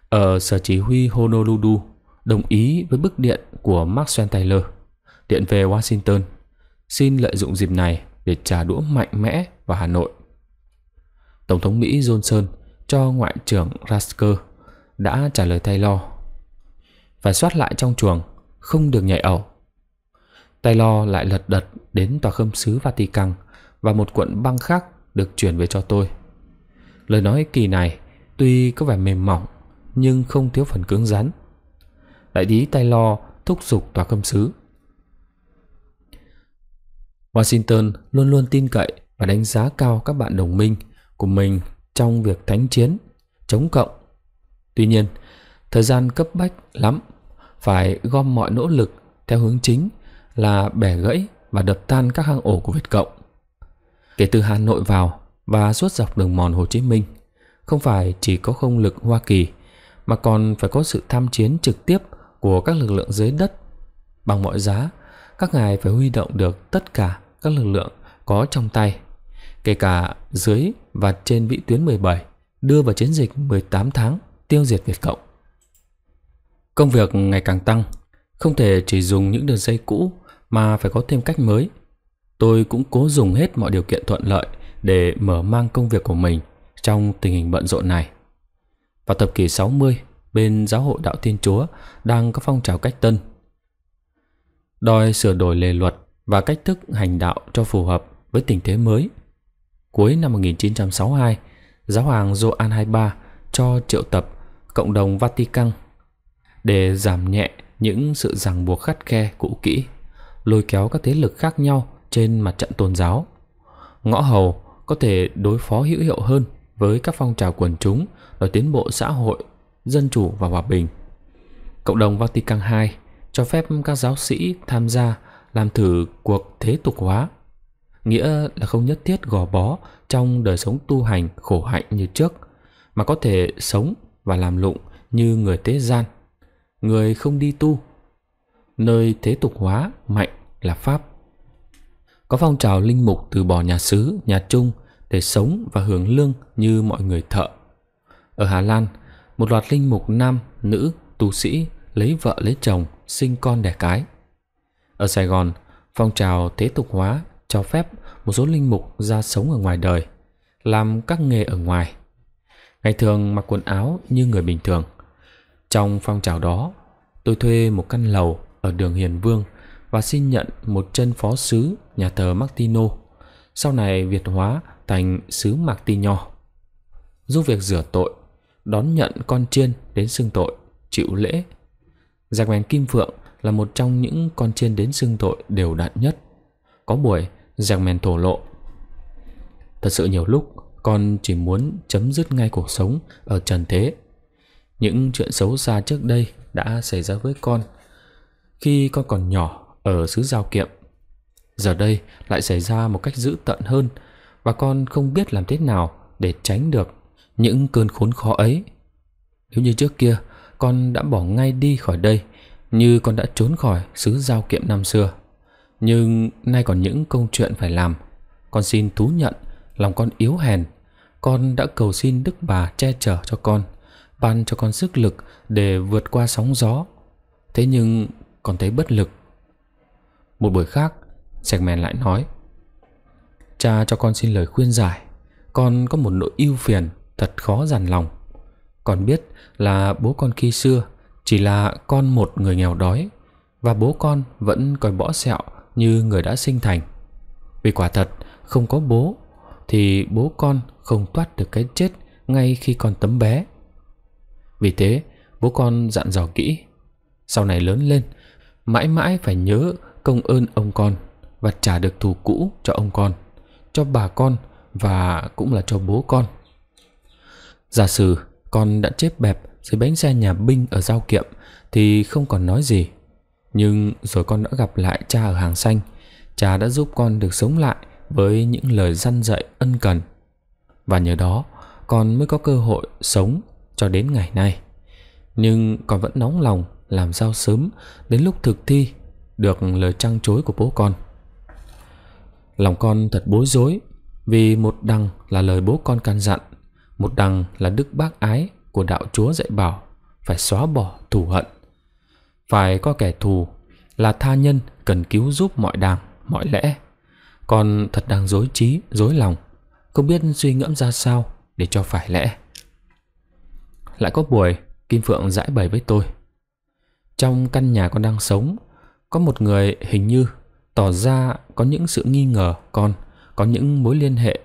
Speaker 1: ở sở chỉ huy Honolulu đồng ý với bức điện của Maxwell Taylor điện về Washington xin lợi dụng dịp này để trả đũa mạnh mẽ vào Hà Nội. Tổng thống Mỹ Johnson cho Ngoại trưởng Rasker đã trả lời Taylor phải soát lại trong chuồng Không được nhảy ẩu Tay lo lại lật đật đến tòa khâm sứ Vatican Và một cuộn băng khác được chuyển về cho tôi Lời nói kỳ này Tuy có vẻ mềm mỏng Nhưng không thiếu phần cứng rắn Đại lý tay lo thúc giục tòa khâm sứ Washington luôn luôn tin cậy và đánh giá cao các bạn đồng minh của mình trong việc thánh chiến, chống cộng. Tuy nhiên, thời gian cấp bách lắm phải gom mọi nỗ lực theo hướng chính là bẻ gãy và đập tan các hang ổ của Việt Cộng. Kể từ Hà Nội vào và suốt dọc đường mòn Hồ Chí Minh, không phải chỉ có không lực Hoa Kỳ mà còn phải có sự tham chiến trực tiếp của các lực lượng dưới đất. Bằng mọi giá, các ngài phải huy động được tất cả các lực lượng có trong tay, kể cả dưới và trên vĩ tuyến 17, đưa vào chiến dịch 18 tháng tiêu diệt Việt Cộng. Công việc ngày càng tăng, không thể chỉ dùng những đường dây cũ mà phải có thêm cách mới. Tôi cũng cố dùng hết mọi điều kiện thuận lợi để mở mang công việc của mình trong tình hình bận rộn này. Vào thập kỷ 60, bên giáo hội đạo Thiên Chúa đang có phong trào cách tân. Đòi sửa đổi lề luật và cách thức hành đạo cho phù hợp với tình thế mới. Cuối năm 1962, giáo hoàng Gioan 23 cho triệu tập cộng đồng Vatican để giảm nhẹ những sự ràng buộc khắt khe cũ kỹ, lôi kéo các thế lực khác nhau trên mặt trận tôn giáo. Ngõ hầu có thể đối phó hữu hiệu hơn với các phong trào quần chúng đòi tiến bộ xã hội, dân chủ và hòa bình. Cộng đồng Vatican II cho phép các giáo sĩ tham gia làm thử cuộc thế tục hóa, nghĩa là không nhất thiết gò bó trong đời sống tu hành khổ hạnh như trước, mà có thể sống và làm lụng như người thế gian người không đi tu nơi thế tục hóa mạnh là pháp có phong trào linh mục từ bỏ nhà xứ nhà trung để sống và hưởng lương như mọi người thợ ở hà lan một loạt linh mục nam nữ tu sĩ lấy vợ lấy chồng sinh con đẻ cái ở sài gòn phong trào thế tục hóa cho phép một số linh mục ra sống ở ngoài đời làm các nghề ở ngoài ngày thường mặc quần áo như người bình thường trong phong trào đó, tôi thuê một căn lầu ở đường Hiền Vương và xin nhận một chân phó sứ nhà thờ Martino, sau này Việt hóa thành sứ Martino. Giúp việc rửa tội, đón nhận con chiên đến xưng tội, chịu lễ. Giặc mèn Kim Phượng là một trong những con chiên đến xưng tội đều đặn nhất. Có buổi, giặc mèn thổ lộ. Thật sự nhiều lúc, con chỉ muốn chấm dứt ngay cuộc sống ở trần thế những chuyện xấu xa trước đây đã xảy ra với con khi con còn nhỏ ở xứ giao kiệm. Giờ đây lại xảy ra một cách dữ tận hơn và con không biết làm thế nào để tránh được những cơn khốn khó ấy. Nếu như trước kia con đã bỏ ngay đi khỏi đây như con đã trốn khỏi xứ giao kiệm năm xưa. Nhưng nay còn những công chuyện phải làm. Con xin thú nhận lòng con yếu hèn. Con đã cầu xin Đức Bà che chở cho con ban cho con sức lực để vượt qua sóng gió. Thế nhưng còn thấy bất lực. Một buổi khác, Sạch Mèn lại nói Cha cho con xin lời khuyên giải Con có một nỗi yêu phiền Thật khó dằn lòng Con biết là bố con khi xưa Chỉ là con một người nghèo đói Và bố con vẫn coi bõ sẹo Như người đã sinh thành Vì quả thật không có bố Thì bố con không thoát được cái chết Ngay khi còn tấm bé vì thế, bố con dặn dò kỹ. Sau này lớn lên, mãi mãi phải nhớ công ơn ông con và trả được thù cũ cho ông con, cho bà con và cũng là cho bố con. Giả sử con đã chết bẹp dưới bánh xe nhà binh ở Giao Kiệm thì không còn nói gì. Nhưng rồi con đã gặp lại cha ở Hàng Xanh, cha đã giúp con được sống lại với những lời răn dạy ân cần. Và nhờ đó, con mới có cơ hội sống cho đến ngày nay Nhưng còn vẫn nóng lòng làm sao sớm đến lúc thực thi được lời trăng chối của bố con Lòng con thật bối rối vì một đằng là lời bố con can dặn Một đằng là đức bác ái của đạo chúa dạy bảo Phải xóa bỏ thù hận Phải có kẻ thù là tha nhân cần cứu giúp mọi đàng mọi lẽ Con thật đang dối trí, dối lòng Không biết suy ngẫm ra sao để cho phải lẽ lại có buổi Kim Phượng giải bày với tôi Trong căn nhà con đang sống Có một người hình như Tỏ ra có những sự nghi ngờ con Có những mối liên hệ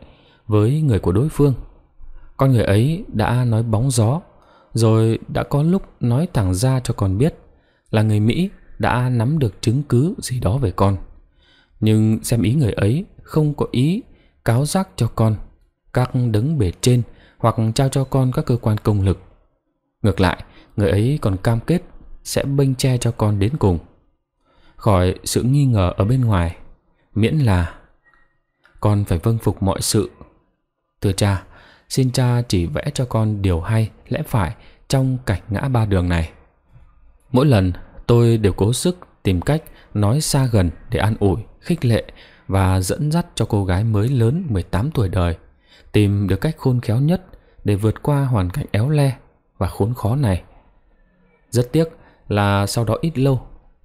Speaker 1: Với người của đối phương Con người ấy đã nói bóng gió Rồi đã có lúc nói thẳng ra cho con biết Là người Mỹ đã nắm được chứng cứ gì đó về con Nhưng xem ý người ấy không có ý cáo giác cho con các đấng bể trên hoặc trao cho con các cơ quan công lực Ngược lại, người ấy còn cam kết sẽ bênh che cho con đến cùng. Khỏi sự nghi ngờ ở bên ngoài, miễn là con phải vâng phục mọi sự. Thưa cha, xin cha chỉ vẽ cho con điều hay, lẽ phải trong cảnh ngã ba đường này. Mỗi lần tôi đều cố sức tìm cách nói xa gần để an ủi, khích lệ và dẫn dắt cho cô gái mới lớn 18 tuổi đời, tìm được cách khôn khéo nhất để vượt qua hoàn cảnh éo le và khốn khó này. Rất tiếc là sau đó ít lâu,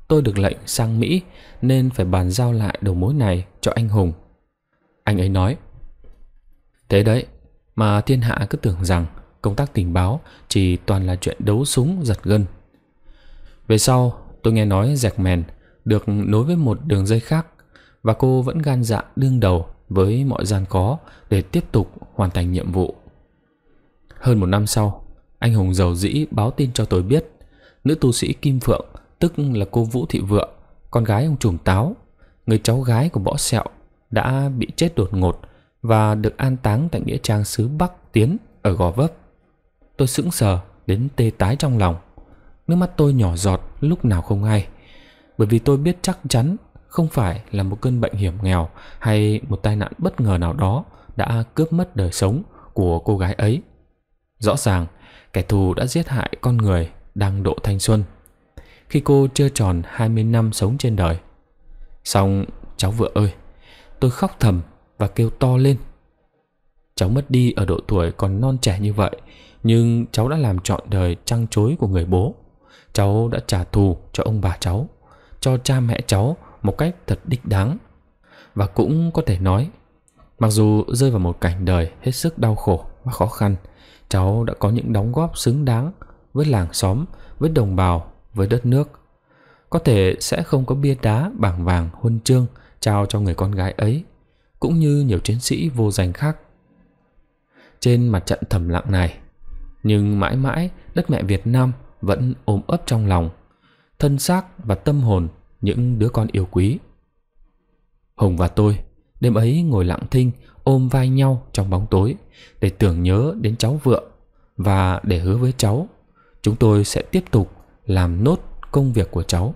Speaker 1: tôi được lệnh sang Mỹ nên phải bàn giao lại đầu mối này cho anh Hùng. Anh ấy nói, Thế đấy, mà thiên hạ cứ tưởng rằng công tác tình báo chỉ toàn là chuyện đấu súng giật gân. Về sau, tôi nghe nói Giặc Mèn được nối với một đường dây khác và cô vẫn gan dạ đương đầu với mọi gian khó để tiếp tục hoàn thành nhiệm vụ. Hơn một năm sau, anh hùng giàu dĩ báo tin cho tôi biết, nữ tu sĩ Kim Phượng, tức là cô Vũ Thị Vượng, con gái ông trùm táo, người cháu gái của võ sẹo, đã bị chết đột ngột và được an táng tại nghĩa trang xứ Bắc Tiến ở Gò Vấp. Tôi sững sờ đến tê tái trong lòng. Nước mắt tôi nhỏ giọt lúc nào không hay, bởi vì tôi biết chắc chắn không phải là một cơn bệnh hiểm nghèo hay một tai nạn bất ngờ nào đó đã cướp mất đời sống của cô gái ấy. Rõ ràng kẻ thù đã giết hại con người đang độ thanh xuân khi cô chưa tròn 20 năm sống trên đời. Xong, cháu vợ ơi, tôi khóc thầm và kêu to lên. Cháu mất đi ở độ tuổi còn non trẻ như vậy, nhưng cháu đã làm trọn đời trăng chối của người bố. Cháu đã trả thù cho ông bà cháu, cho cha mẹ cháu một cách thật đích đáng. Và cũng có thể nói, mặc dù rơi vào một cảnh đời hết sức đau khổ và khó khăn, cháu đã có những đóng góp xứng đáng với làng xóm, với đồng bào, với đất nước. Có thể sẽ không có bia đá bảng vàng huân chương trao cho người con gái ấy, cũng như nhiều chiến sĩ vô danh khác. Trên mặt trận thầm lặng này, nhưng mãi mãi đất mẹ Việt Nam vẫn ôm ấp trong lòng, thân xác và tâm hồn những đứa con yêu quý. Hùng và tôi đêm ấy ngồi lặng thinh ôm vai nhau trong bóng tối để tưởng nhớ đến cháu vợ và để hứa với cháu chúng tôi sẽ tiếp tục làm nốt công việc của cháu.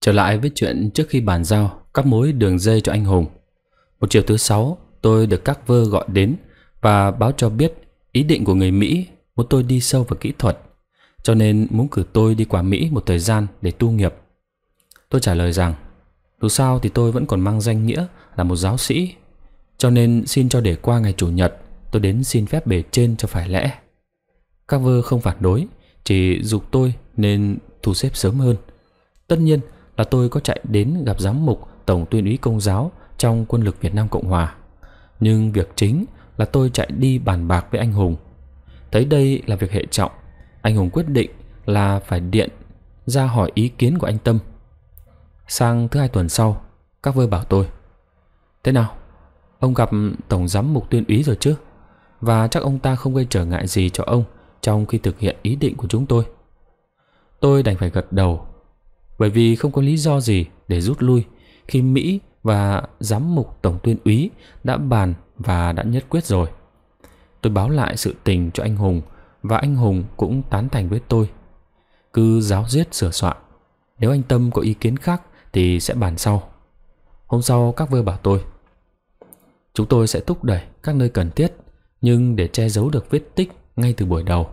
Speaker 1: Trở lại với chuyện trước khi bàn giao các mối đường dây cho anh Hùng. Một chiều thứ sáu, tôi được các vơ gọi đến và báo cho biết ý định của người Mỹ muốn tôi đi sâu vào kỹ thuật, cho nên muốn cử tôi đi qua Mỹ một thời gian để tu nghiệp. Tôi trả lời rằng, dù sao thì tôi vẫn còn mang danh nghĩa là một giáo sĩ Cho nên xin cho để qua ngày Chủ nhật Tôi đến xin phép bề trên cho phải lẽ Các vơ không phản đối Chỉ dục tôi nên thu xếp sớm hơn Tất nhiên là tôi có chạy đến gặp giám mục Tổng tuyên úy công giáo Trong quân lực Việt Nam Cộng Hòa Nhưng việc chính là tôi chạy đi bàn bạc với anh Hùng Thấy đây là việc hệ trọng Anh Hùng quyết định là phải điện ra hỏi ý kiến của anh Tâm Sang thứ hai tuần sau Các vơ bảo tôi Thế nào? Ông gặp Tổng Giám Mục Tuyên Úy rồi chứ? Và chắc ông ta không gây trở ngại gì cho ông trong khi thực hiện ý định của chúng tôi. Tôi đành phải gật đầu, bởi vì không có lý do gì để rút lui khi Mỹ và Giám Mục Tổng Tuyên Úy đã bàn và đã nhất quyết rồi. Tôi báo lại sự tình cho anh Hùng và anh Hùng cũng tán thành với tôi. Cứ giáo giết sửa soạn. Nếu anh Tâm có ý kiến khác thì sẽ bàn sau. Hôm sau các vơ bảo tôi Chúng tôi sẽ thúc đẩy các nơi cần thiết, nhưng để che giấu được vết tích ngay từ buổi đầu.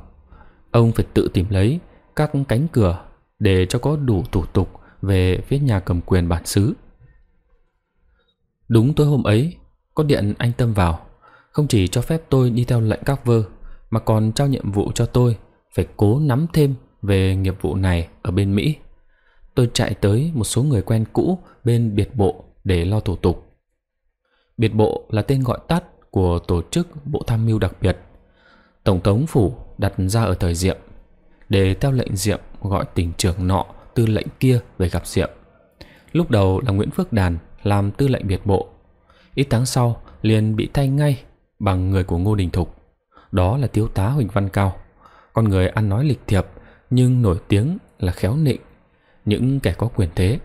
Speaker 1: Ông phải tự tìm lấy các cánh cửa để cho có đủ thủ tục về phía nhà cầm quyền bản xứ. Đúng tối hôm ấy, có điện anh Tâm vào, không chỉ cho phép tôi đi theo lệnh các vơ, mà còn trao nhiệm vụ cho tôi phải cố nắm thêm về nghiệp vụ này ở bên Mỹ. Tôi chạy tới một số người quen cũ bên biệt bộ để lo thủ tục. Biệt bộ là tên gọi tắt của tổ chức Bộ Tham mưu đặc biệt. Tổng thống phủ đặt ra ở thời Diệm để theo lệnh Diệm gọi tỉnh trưởng nọ tư lệnh kia về gặp Diệm. Lúc đầu là Nguyễn Phước Đàn làm tư lệnh biệt bộ. Ít tháng sau liền bị thay ngay bằng người của Ngô Đình Thục. Đó là thiếu tá Huỳnh Văn Cao, con người ăn nói lịch thiệp nhưng nổi tiếng là khéo nịnh, những kẻ có quyền thế.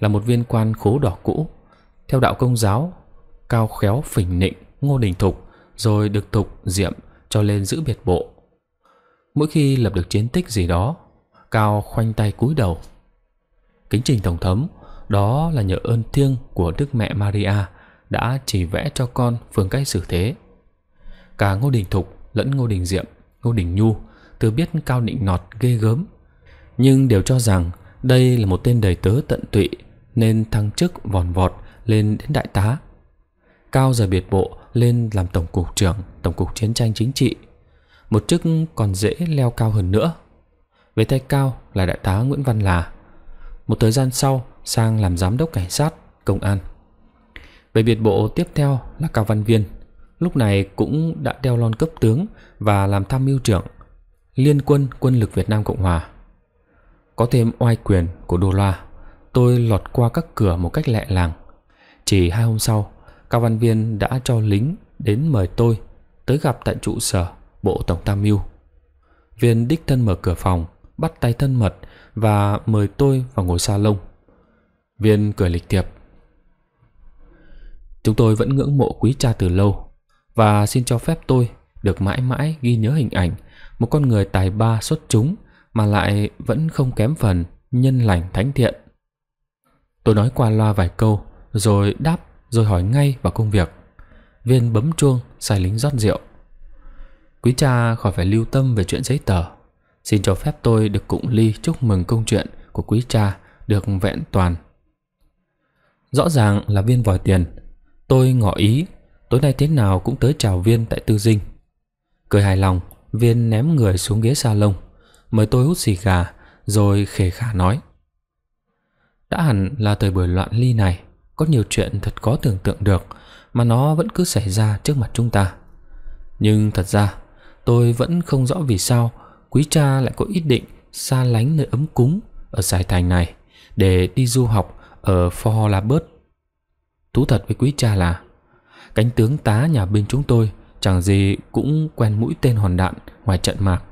Speaker 1: Là một viên quan khố đỏ cũ, theo đạo công giáo cao khéo phình nịnh Ngô Đình Thục, rồi được Thục diệm cho lên giữ biệt bộ. Mỗi khi lập được chiến tích gì đó, Cao khoanh tay cúi đầu. Kính trình Tổng thống, đó là nhờ ơn thiêng của Đức Mẹ Maria đã chỉ vẽ cho con phương cách xử thế. Cả Ngô Đình Thục lẫn Ngô Đình Diệm, Ngô Đình Nhu từ biết Cao nịnh nọt ghê gớm, nhưng đều cho rằng đây là một tên đầy tớ tận tụy nên thăng chức vòn vọt lên đến đại tá Cao rời biệt bộ lên làm Tổng cục trưởng Tổng cục Chiến tranh Chính trị. Một chức còn dễ leo cao hơn nữa. về tay Cao là Đại tá Nguyễn Văn Là. Một thời gian sau sang làm Giám đốc Cảnh sát, Công an. Về biệt bộ tiếp theo là Cao Văn Viên. Lúc này cũng đã đeo lon cấp tướng và làm tham mưu trưởng Liên quân quân lực Việt Nam Cộng Hòa. Có thêm oai quyền của Đô Loa, tôi lọt qua các cửa một cách lẹ làng. Chỉ hai hôm sau, Cao văn viên đã cho lính đến mời tôi tới gặp tại trụ sở Bộ Tổng Tham mưu. Viên đích thân mở cửa phòng, bắt tay thân mật và mời tôi vào ngồi sa lông. Viên cười lịch thiệp. Chúng tôi vẫn ngưỡng mộ quý cha từ lâu và xin cho phép tôi được mãi mãi ghi nhớ hình ảnh một con người tài ba xuất chúng mà lại vẫn không kém phần nhân lành thánh thiện. Tôi nói qua loa vài câu rồi đáp rồi hỏi ngay vào công việc. Viên bấm chuông, sai lính rót rượu. Quý cha khỏi phải lưu tâm về chuyện giấy tờ. Xin cho phép tôi được cụng ly chúc mừng công chuyện của quý cha được vẹn toàn. Rõ ràng là viên vòi tiền. Tôi ngỏ ý, tối nay thế nào cũng tới chào viên tại tư dinh. Cười hài lòng, viên ném người xuống ghế sa lông, mời tôi hút xì gà, rồi khề khả nói. Đã hẳn là thời buổi loạn ly này, có nhiều chuyện thật khó tưởng tượng được mà nó vẫn cứ xảy ra trước mặt chúng ta. Nhưng thật ra, tôi vẫn không rõ vì sao quý cha lại có ý định xa lánh nơi ấm cúng ở giải thành này để đi du học ở Fort Thú thật với quý cha là cánh tướng tá nhà bên chúng tôi chẳng gì cũng quen mũi tên hòn đạn ngoài trận mạc.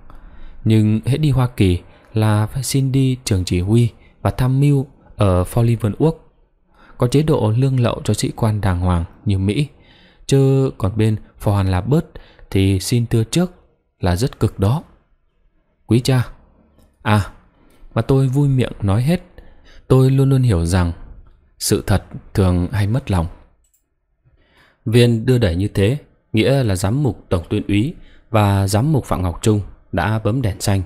Speaker 1: Nhưng hễ đi Hoa Kỳ là phải xin đi trường chỉ huy và tham mưu ở Fort có chế độ lương lậu cho sĩ quan đàng hoàng như Mỹ. Chứ còn bên phò hoàn là bớt thì xin thưa trước là rất cực đó. Quý cha, à, mà tôi vui miệng nói hết, tôi luôn luôn hiểu rằng sự thật thường hay mất lòng. Viên đưa đẩy như thế, nghĩa là giám mục tổng tuyên úy và giám mục Phạm Ngọc Trung đã bấm đèn xanh,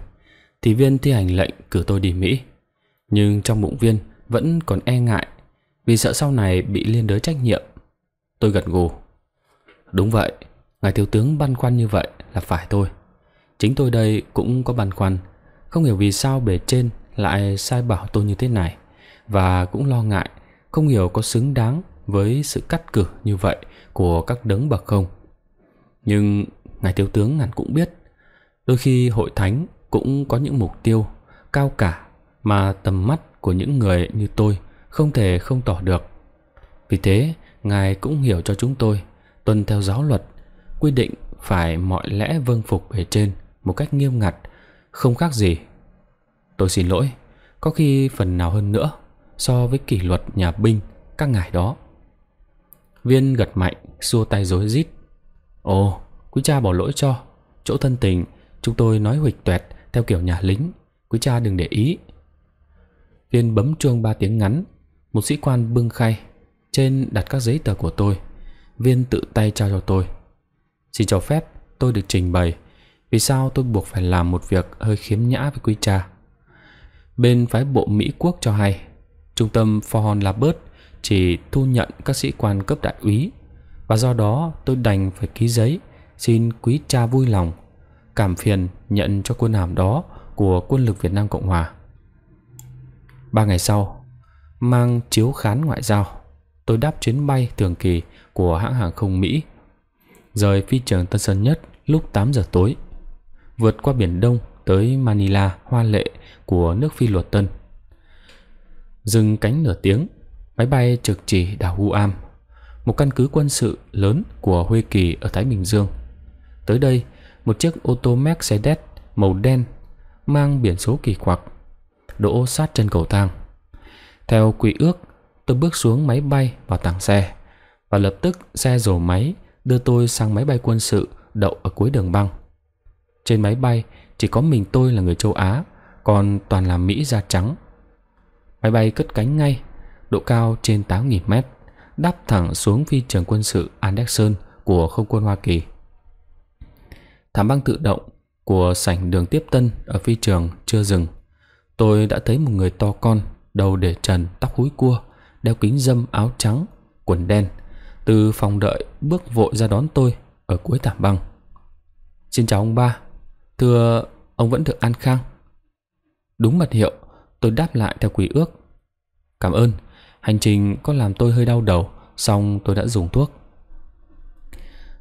Speaker 1: thì viên thi hành lệnh cử tôi đi Mỹ. Nhưng trong bụng viên vẫn còn e ngại vì sợ sau này bị liên đới trách nhiệm. Tôi gật gù. Đúng vậy, ngài thiếu tướng băn khoăn như vậy là phải thôi. Chính tôi đây cũng có băn khoăn, không hiểu vì sao bề trên lại sai bảo tôi như thế này và cũng lo ngại không hiểu có xứng đáng với sự cắt cử như vậy của các đấng bậc không. Nhưng ngài thiếu tướng hẳn cũng biết, đôi khi hội thánh cũng có những mục tiêu cao cả mà tầm mắt của những người như tôi không thể không tỏ được. Vì thế, Ngài cũng hiểu cho chúng tôi, tuân theo giáo luật, quy định phải mọi lẽ vâng phục bề trên một cách nghiêm ngặt, không khác gì. Tôi xin lỗi, có khi phần nào hơn nữa so với kỷ luật nhà binh các ngài đó. Viên gật mạnh, xua tay rối rít. Ồ, quý cha bỏ lỗi cho, chỗ thân tình, chúng tôi nói huịch tuẹt theo kiểu nhà lính, quý cha đừng để ý. Viên bấm chuông ba tiếng ngắn, một sĩ quan bưng khay, trên đặt các giấy tờ của tôi. Viên tự tay trao cho tôi. Xin cho phép tôi được trình bày vì sao tôi buộc phải làm một việc hơi khiếm nhã với quý cha. Bên phái bộ Mỹ Quốc cho hay, trung tâm Fort Labert chỉ thu nhận các sĩ quan cấp đại úy và do đó tôi đành phải ký giấy xin quý cha vui lòng cảm phiền nhận cho quân hàm đó của quân lực Việt Nam Cộng Hòa. Ba ngày sau, mang chiếu khán ngoại giao. Tôi đáp chuyến bay thường kỳ của hãng hàng không Mỹ, rời phi trường Tân Sơn Nhất lúc 8 giờ tối, vượt qua biển Đông tới Manila, Hoa Lệ của nước Phi Luật Tân. Dừng cánh nửa tiếng, máy bay trực chỉ đảo Guam, một căn cứ quân sự lớn của Hoa Kỳ ở Thái Bình Dương. Tới đây, một chiếc ô tô Mercedes màu đen mang biển số kỳ quặc đỗ sát chân cầu thang. Theo quy ước, tôi bước xuống máy bay vào tàng xe và lập tức xe rổ máy đưa tôi sang máy bay quân sự đậu ở cuối đường băng. Trên máy bay chỉ có mình tôi là người châu Á, còn toàn là Mỹ da trắng. Máy bay cất cánh ngay, độ cao trên 8.000 mét, đáp thẳng xuống phi trường quân sự Anderson của không quân Hoa Kỳ. Thảm băng tự động của sảnh đường tiếp tân ở phi trường chưa dừng. Tôi đã thấy một người to con đầu để trần, tóc húi cua, đeo kính dâm áo trắng, quần đen, từ phòng đợi bước vội ra đón tôi ở cuối tảng băng. Xin chào ông ba, thưa ông vẫn được an khang. Đúng mật hiệu, tôi đáp lại theo quý ước. Cảm ơn, hành trình có làm tôi hơi đau đầu, xong tôi đã dùng thuốc.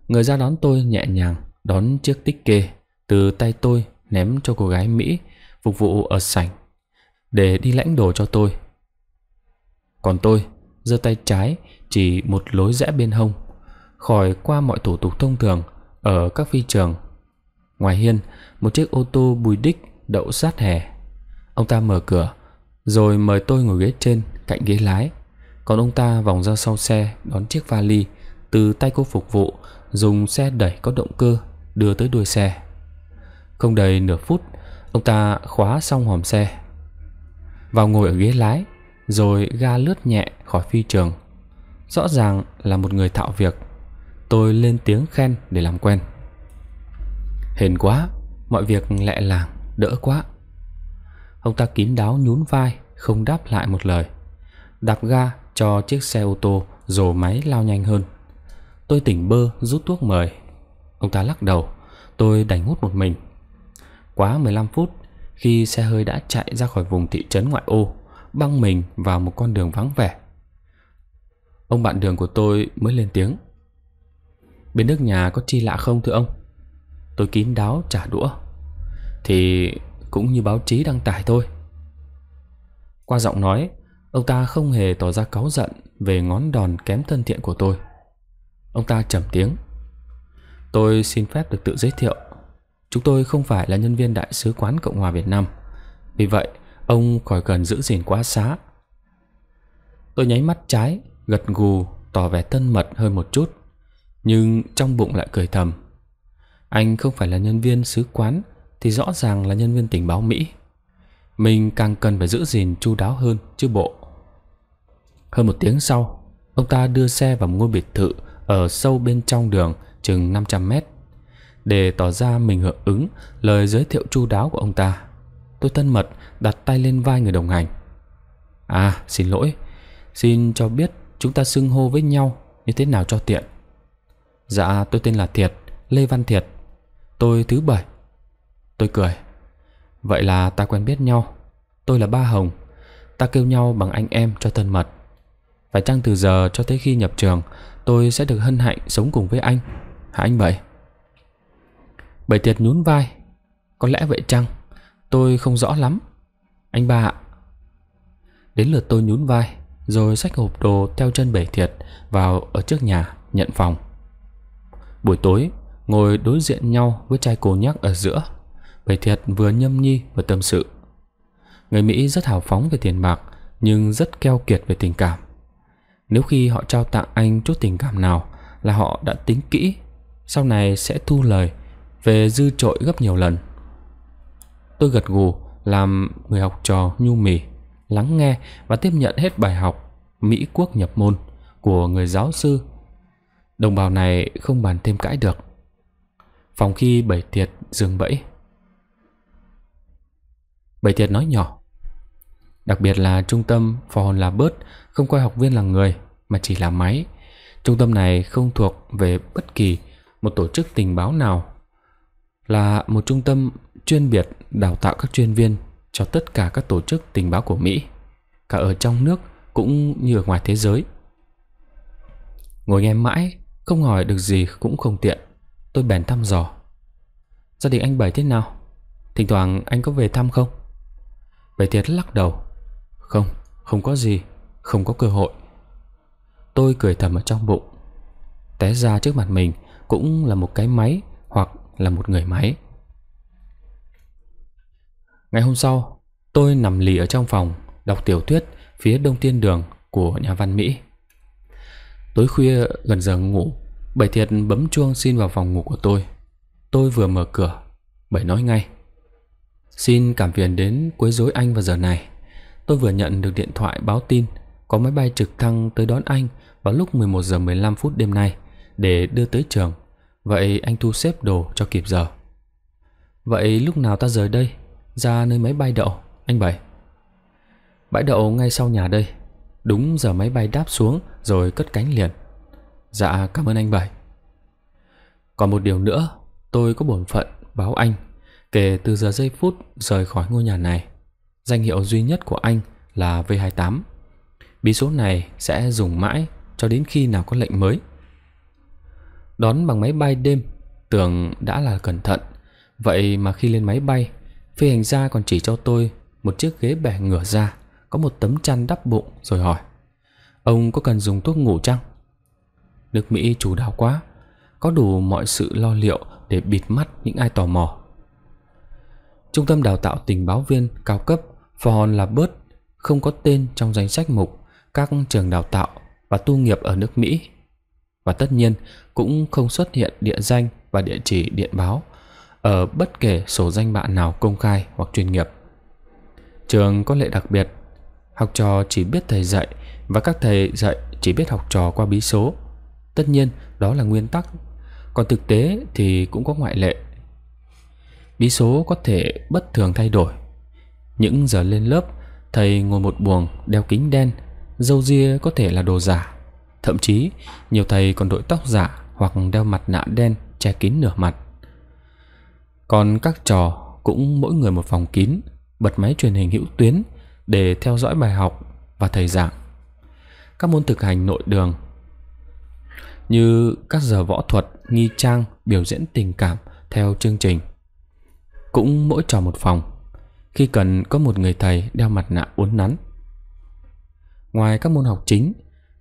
Speaker 1: Người ra đón tôi nhẹ nhàng đón chiếc tích kê từ tay tôi ném cho cô gái Mỹ phục vụ ở sảnh để đi lãnh đồ cho tôi. Còn tôi, giơ tay trái chỉ một lối rẽ bên hông, khỏi qua mọi thủ tục thông thường ở các phi trường. Ngoài hiên, một chiếc ô tô bùi đích đậu sát hè. Ông ta mở cửa, rồi mời tôi ngồi ghế trên cạnh ghế lái. Còn ông ta vòng ra sau xe đón chiếc vali từ tay cô phục vụ dùng xe đẩy có động cơ đưa tới đuôi xe. Không đầy nửa phút, ông ta khóa xong hòm xe vào ngồi ở ghế lái, rồi ga lướt nhẹ khỏi phi trường. Rõ ràng là một người thạo việc. Tôi lên tiếng khen để làm quen. Hền quá, mọi việc lẹ làng, đỡ quá. Ông ta kín đáo nhún vai, không đáp lại một lời. Đạp ga cho chiếc xe ô tô rồ máy lao nhanh hơn. Tôi tỉnh bơ rút thuốc mời. Ông ta lắc đầu, tôi đành hút một mình. Quá 15 phút, khi xe hơi đã chạy ra khỏi vùng thị trấn ngoại ô, băng mình vào một con đường vắng vẻ. Ông bạn đường của tôi mới lên tiếng. Bên nước nhà có chi lạ không thưa ông? Tôi kín đáo trả đũa. Thì cũng như báo chí đăng tải thôi. Qua giọng nói, ông ta không hề tỏ ra cáu giận về ngón đòn kém thân thiện của tôi. Ông ta trầm tiếng. Tôi xin phép được tự giới thiệu Chúng tôi không phải là nhân viên Đại sứ quán Cộng hòa Việt Nam. Vì vậy, ông khỏi cần giữ gìn quá xá. Tôi nháy mắt trái, gật gù, tỏ vẻ thân mật hơn một chút. Nhưng trong bụng lại cười thầm. Anh không phải là nhân viên sứ quán thì rõ ràng là nhân viên tình báo Mỹ. Mình càng cần phải giữ gìn chu đáo hơn chứ bộ. Hơn một tiếng sau, ông ta đưa xe vào một ngôi biệt thự ở sâu bên trong đường chừng 500 mét để tỏ ra mình hưởng ứng lời giới thiệu chu đáo của ông ta. Tôi thân mật đặt tay lên vai người đồng hành. À, xin lỗi, xin cho biết chúng ta xưng hô với nhau như thế nào cho tiện. Dạ, tôi tên là Thiệt, Lê Văn Thiệt. Tôi thứ bảy. Tôi cười. Vậy là ta quen biết nhau. Tôi là Ba Hồng. Ta kêu nhau bằng anh em cho thân mật. Phải chăng từ giờ cho tới khi nhập trường, tôi sẽ được hân hạnh sống cùng với anh. Hả anh vậy? Bảy tiệt nhún vai Có lẽ vậy chăng Tôi không rõ lắm Anh ba ạ Đến lượt tôi nhún vai Rồi xách hộp đồ theo chân bảy thiệt Vào ở trước nhà nhận phòng Buổi tối Ngồi đối diện nhau với chai cô nhắc ở giữa Bảy thiệt vừa nhâm nhi vừa tâm sự Người Mỹ rất hào phóng về tiền bạc Nhưng rất keo kiệt về tình cảm Nếu khi họ trao tặng anh chút tình cảm nào Là họ đã tính kỹ Sau này sẽ thu lời về dư trội gấp nhiều lần. Tôi gật gù làm người học trò nhu mì, lắng nghe và tiếp nhận hết bài học Mỹ Quốc nhập môn của người giáo sư. Đồng bào này không bàn thêm cãi được. Phòng khi bảy tiệt dường bẫy. Bảy tiệt nói nhỏ. Đặc biệt là trung tâm phò hồn là bớt, không coi học viên là người mà chỉ là máy. Trung tâm này không thuộc về bất kỳ một tổ chức tình báo nào là một trung tâm chuyên biệt đào tạo các chuyên viên cho tất cả các tổ chức tình báo của Mỹ, cả ở trong nước cũng như ở ngoài thế giới. Ngồi nghe mãi, không hỏi được gì cũng không tiện, tôi bèn thăm dò. Gia đình anh Bảy thế nào? Thỉnh thoảng anh có về thăm không? Bảy thiệt lắc đầu. Không, không có gì, không có cơ hội. Tôi cười thầm ở trong bụng. Té ra trước mặt mình cũng là một cái máy hoặc là một người máy. Ngày hôm sau, tôi nằm lì ở trong phòng đọc tiểu thuyết phía đông tiên đường của nhà văn Mỹ. Tối khuya gần giờ ngủ, Bảy Thiệt bấm chuông xin vào phòng ngủ của tôi. Tôi vừa mở cửa, Bảy nói ngay. Xin cảm phiền đến quấy rối anh vào giờ này. Tôi vừa nhận được điện thoại báo tin có máy bay trực thăng tới đón anh vào lúc 11 giờ 15 phút đêm nay để đưa tới trường Vậy anh thu xếp đồ cho kịp giờ Vậy lúc nào ta rời đây Ra nơi máy bay đậu Anh Bảy Bãi đậu ngay sau nhà đây Đúng giờ máy bay đáp xuống Rồi cất cánh liền Dạ cảm ơn anh Bảy Còn một điều nữa Tôi có bổn phận báo anh Kể từ giờ giây phút rời khỏi ngôi nhà này Danh hiệu duy nhất của anh là V28 Bí số này sẽ dùng mãi cho đến khi nào có lệnh mới Đón bằng máy bay đêm Tưởng đã là cẩn thận Vậy mà khi lên máy bay Phi hành gia còn chỉ cho tôi Một chiếc ghế bẻ ngửa ra Có một tấm chăn đắp bụng rồi hỏi Ông có cần dùng thuốc ngủ chăng? Nước Mỹ chủ đạo quá Có đủ mọi sự lo liệu Để bịt mắt những ai tò mò Trung tâm đào tạo tình báo viên cao cấp Forn là bớt Không có tên trong danh sách mục Các trường đào tạo và tu nghiệp ở nước Mỹ Và tất nhiên cũng không xuất hiện địa danh và địa chỉ điện báo ở bất kể sổ danh bạ nào công khai hoặc chuyên nghiệp. Trường có lệ đặc biệt, học trò chỉ biết thầy dạy và các thầy dạy chỉ biết học trò qua bí số. Tất nhiên, đó là nguyên tắc, còn thực tế thì cũng có ngoại lệ. Bí số có thể bất thường thay đổi. Những giờ lên lớp, thầy ngồi một buồng đeo kính đen, dâu ria có thể là đồ giả. Thậm chí, nhiều thầy còn đội tóc giả hoặc đeo mặt nạ đen che kín nửa mặt. Còn các trò cũng mỗi người một phòng kín, bật máy truyền hình hữu tuyến để theo dõi bài học và thầy giảng. Các môn thực hành nội đường như các giờ võ thuật, nghi trang, biểu diễn tình cảm theo chương trình. Cũng mỗi trò một phòng, khi cần có một người thầy đeo mặt nạ uốn nắn. Ngoài các môn học chính,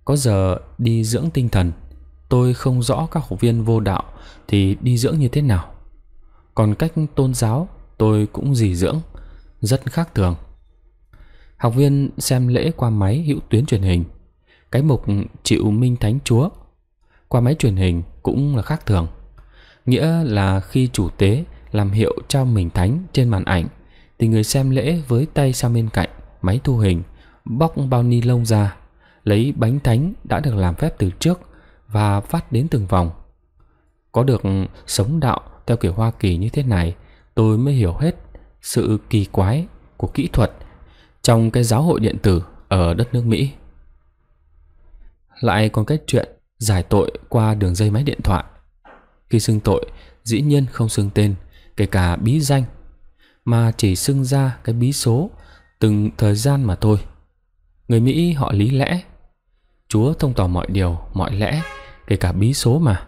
Speaker 1: có giờ đi dưỡng tinh thần tôi không rõ các học viên vô đạo thì đi dưỡng như thế nào. Còn cách tôn giáo tôi cũng dì dưỡng, rất khác thường. Học viên xem lễ qua máy hữu tuyến truyền hình, cái mục chịu minh thánh chúa. Qua máy truyền hình cũng là khác thường, nghĩa là khi chủ tế làm hiệu trao mình thánh trên màn ảnh thì người xem lễ với tay sang bên cạnh máy thu hình bóc bao ni lông ra lấy bánh thánh đã được làm phép từ trước và phát đến từng vòng. Có được sống đạo theo kiểu Hoa Kỳ như thế này, tôi mới hiểu hết sự kỳ quái của kỹ thuật trong cái giáo hội điện tử ở đất nước Mỹ. Lại còn cái chuyện giải tội qua đường dây máy điện thoại. Khi xưng tội, dĩ nhiên không xưng tên, kể cả bí danh, mà chỉ xưng ra cái bí số từng thời gian mà thôi. Người Mỹ họ lý lẽ Chúa thông tỏ mọi điều, mọi lẽ, kể cả bí số mà.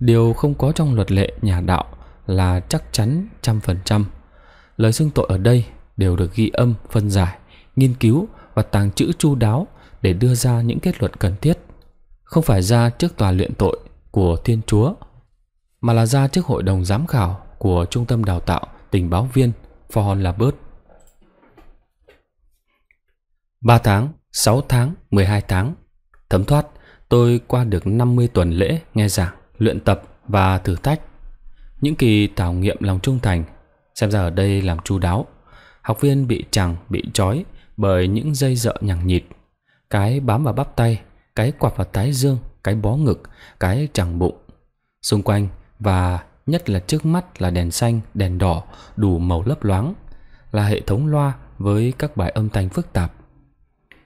Speaker 1: Điều không có trong luật lệ nhà đạo là chắc chắn trăm phần trăm. Lời xưng tội ở đây đều được ghi âm, phân giải, nghiên cứu và tàng trữ chu đáo để đưa ra những kết luận cần thiết. Không phải ra trước tòa luyện tội của Thiên Chúa, mà là ra trước hội đồng giám khảo của Trung tâm Đào tạo Tình báo viên Ford Labert. 3 tháng 6 tháng, 12 tháng. Thấm thoát, tôi qua được 50 tuần lễ nghe giảng, luyện tập và thử thách. Những kỳ thảo nghiệm lòng trung thành, xem ra ở đây làm chu đáo. Học viên bị chẳng, bị trói bởi những dây dợ nhằng nhịt. Cái bám vào bắp tay, cái quạt vào tái dương, cái bó ngực, cái chẳng bụng. Xung quanh và nhất là trước mắt là đèn xanh, đèn đỏ đủ màu lấp loáng. Là hệ thống loa với các bài âm thanh phức tạp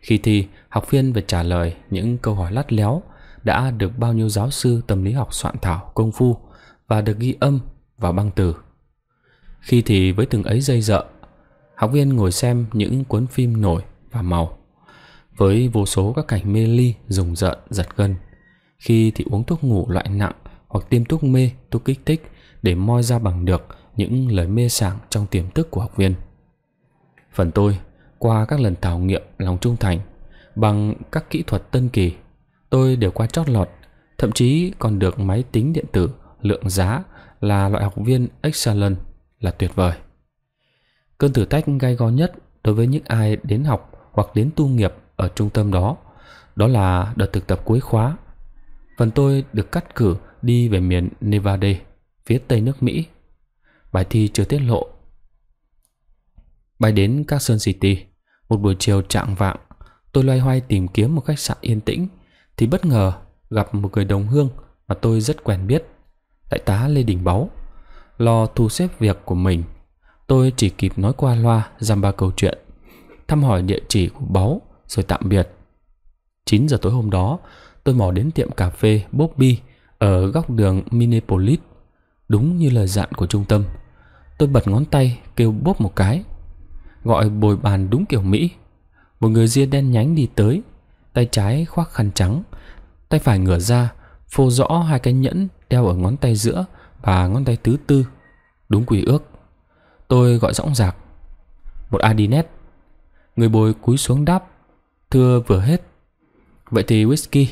Speaker 1: khi thi, học viên phải trả lời những câu hỏi lắt léo đã được bao nhiêu giáo sư tâm lý học soạn thảo công phu và được ghi âm và băng từ. Khi thì với từng ấy dây dợ, học viên ngồi xem những cuốn phim nổi và màu, với vô số các cảnh mê ly, rùng rợn, giật gân. Khi thì uống thuốc ngủ loại nặng hoặc tiêm thuốc mê, thuốc kích thích để moi ra bằng được những lời mê sảng trong tiềm thức của học viên. Phần tôi, qua các lần thảo nghiệm lòng trung thành bằng các kỹ thuật tân kỳ, tôi đều qua chót lọt, thậm chí còn được máy tính điện tử lượng giá là loại học viên excellent là tuyệt vời. Cơn thử thách gay go nhất đối với những ai đến học hoặc đến tu nghiệp ở trung tâm đó, đó là đợt thực tập cuối khóa. Phần tôi được cắt cử đi về miền Nevada, phía tây nước Mỹ. Bài thi chưa tiết lộ. Bài đến các Sun City, một buổi chiều trạng vạng, tôi loay hoay tìm kiếm một khách sạn yên tĩnh thì bất ngờ gặp một người đồng hương mà tôi rất quen biết, đại tá Lê Đình Báu. Lo thu xếp việc của mình, tôi chỉ kịp nói qua loa dăm ba câu chuyện, thăm hỏi địa chỉ của Báu rồi tạm biệt. 9 giờ tối hôm đó, tôi mò đến tiệm cà phê Bobby ở góc đường Minneapolis. Đúng như lời dặn của trung tâm, tôi bật ngón tay kêu bóp một cái gọi bồi bàn đúng kiểu Mỹ. Một người ria đen nhánh đi tới, tay trái khoác khăn trắng, tay phải ngửa ra, phô rõ hai cái nhẫn đeo ở ngón tay giữa và ngón tay thứ tư. Đúng quỷ ước. Tôi gọi rõng rạc. Một Adinet. Người bồi cúi xuống đáp. Thưa vừa hết. Vậy thì whisky.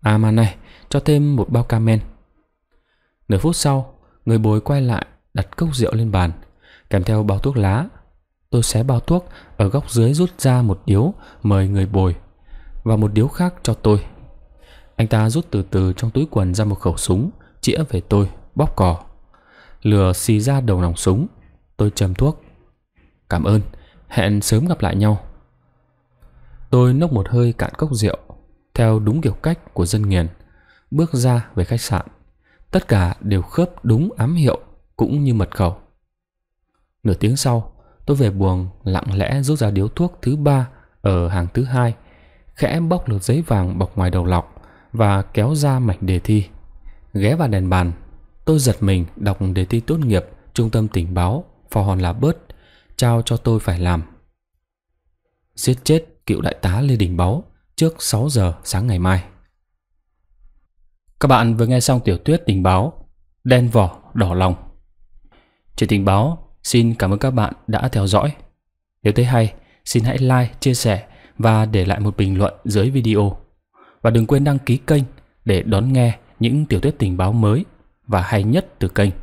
Speaker 1: À mà này, cho thêm một bao camen. Nửa phút sau, người bồi quay lại đặt cốc rượu lên bàn, kèm theo bao thuốc lá Tôi xé bao thuốc, ở góc dưới rút ra một điếu, mời người bồi, và một điếu khác cho tôi. Anh ta rút từ từ trong túi quần ra một khẩu súng, chĩa về tôi, bóp cò. Lửa xì ra đầu nòng súng, tôi châm thuốc. Cảm ơn, hẹn sớm gặp lại nhau. Tôi nốc một hơi cạn cốc rượu, theo đúng kiểu cách của dân nghiền, bước ra về khách sạn. Tất cả đều khớp đúng ám hiệu cũng như mật khẩu. Nửa tiếng sau, tôi về buồng lặng lẽ rút ra điếu thuốc thứ ba ở hàng thứ hai, khẽ bóc lột giấy vàng bọc ngoài đầu lọc và kéo ra mảnh đề thi. Ghé vào đèn bàn, tôi giật mình đọc đề thi tốt nghiệp trung tâm tình báo phò hòn là bớt trao cho tôi phải làm. Giết chết cựu đại tá Lê Đình Báu trước 6 giờ sáng ngày mai. Các bạn vừa nghe xong tiểu thuyết tình báo Đen vỏ đỏ lòng. Trên tình báo Xin cảm ơn các bạn đã theo dõi. Nếu thấy hay, xin hãy like, chia sẻ và để lại một bình luận dưới video. Và đừng quên đăng ký kênh để đón nghe những tiểu thuyết tình báo mới và hay nhất từ kênh.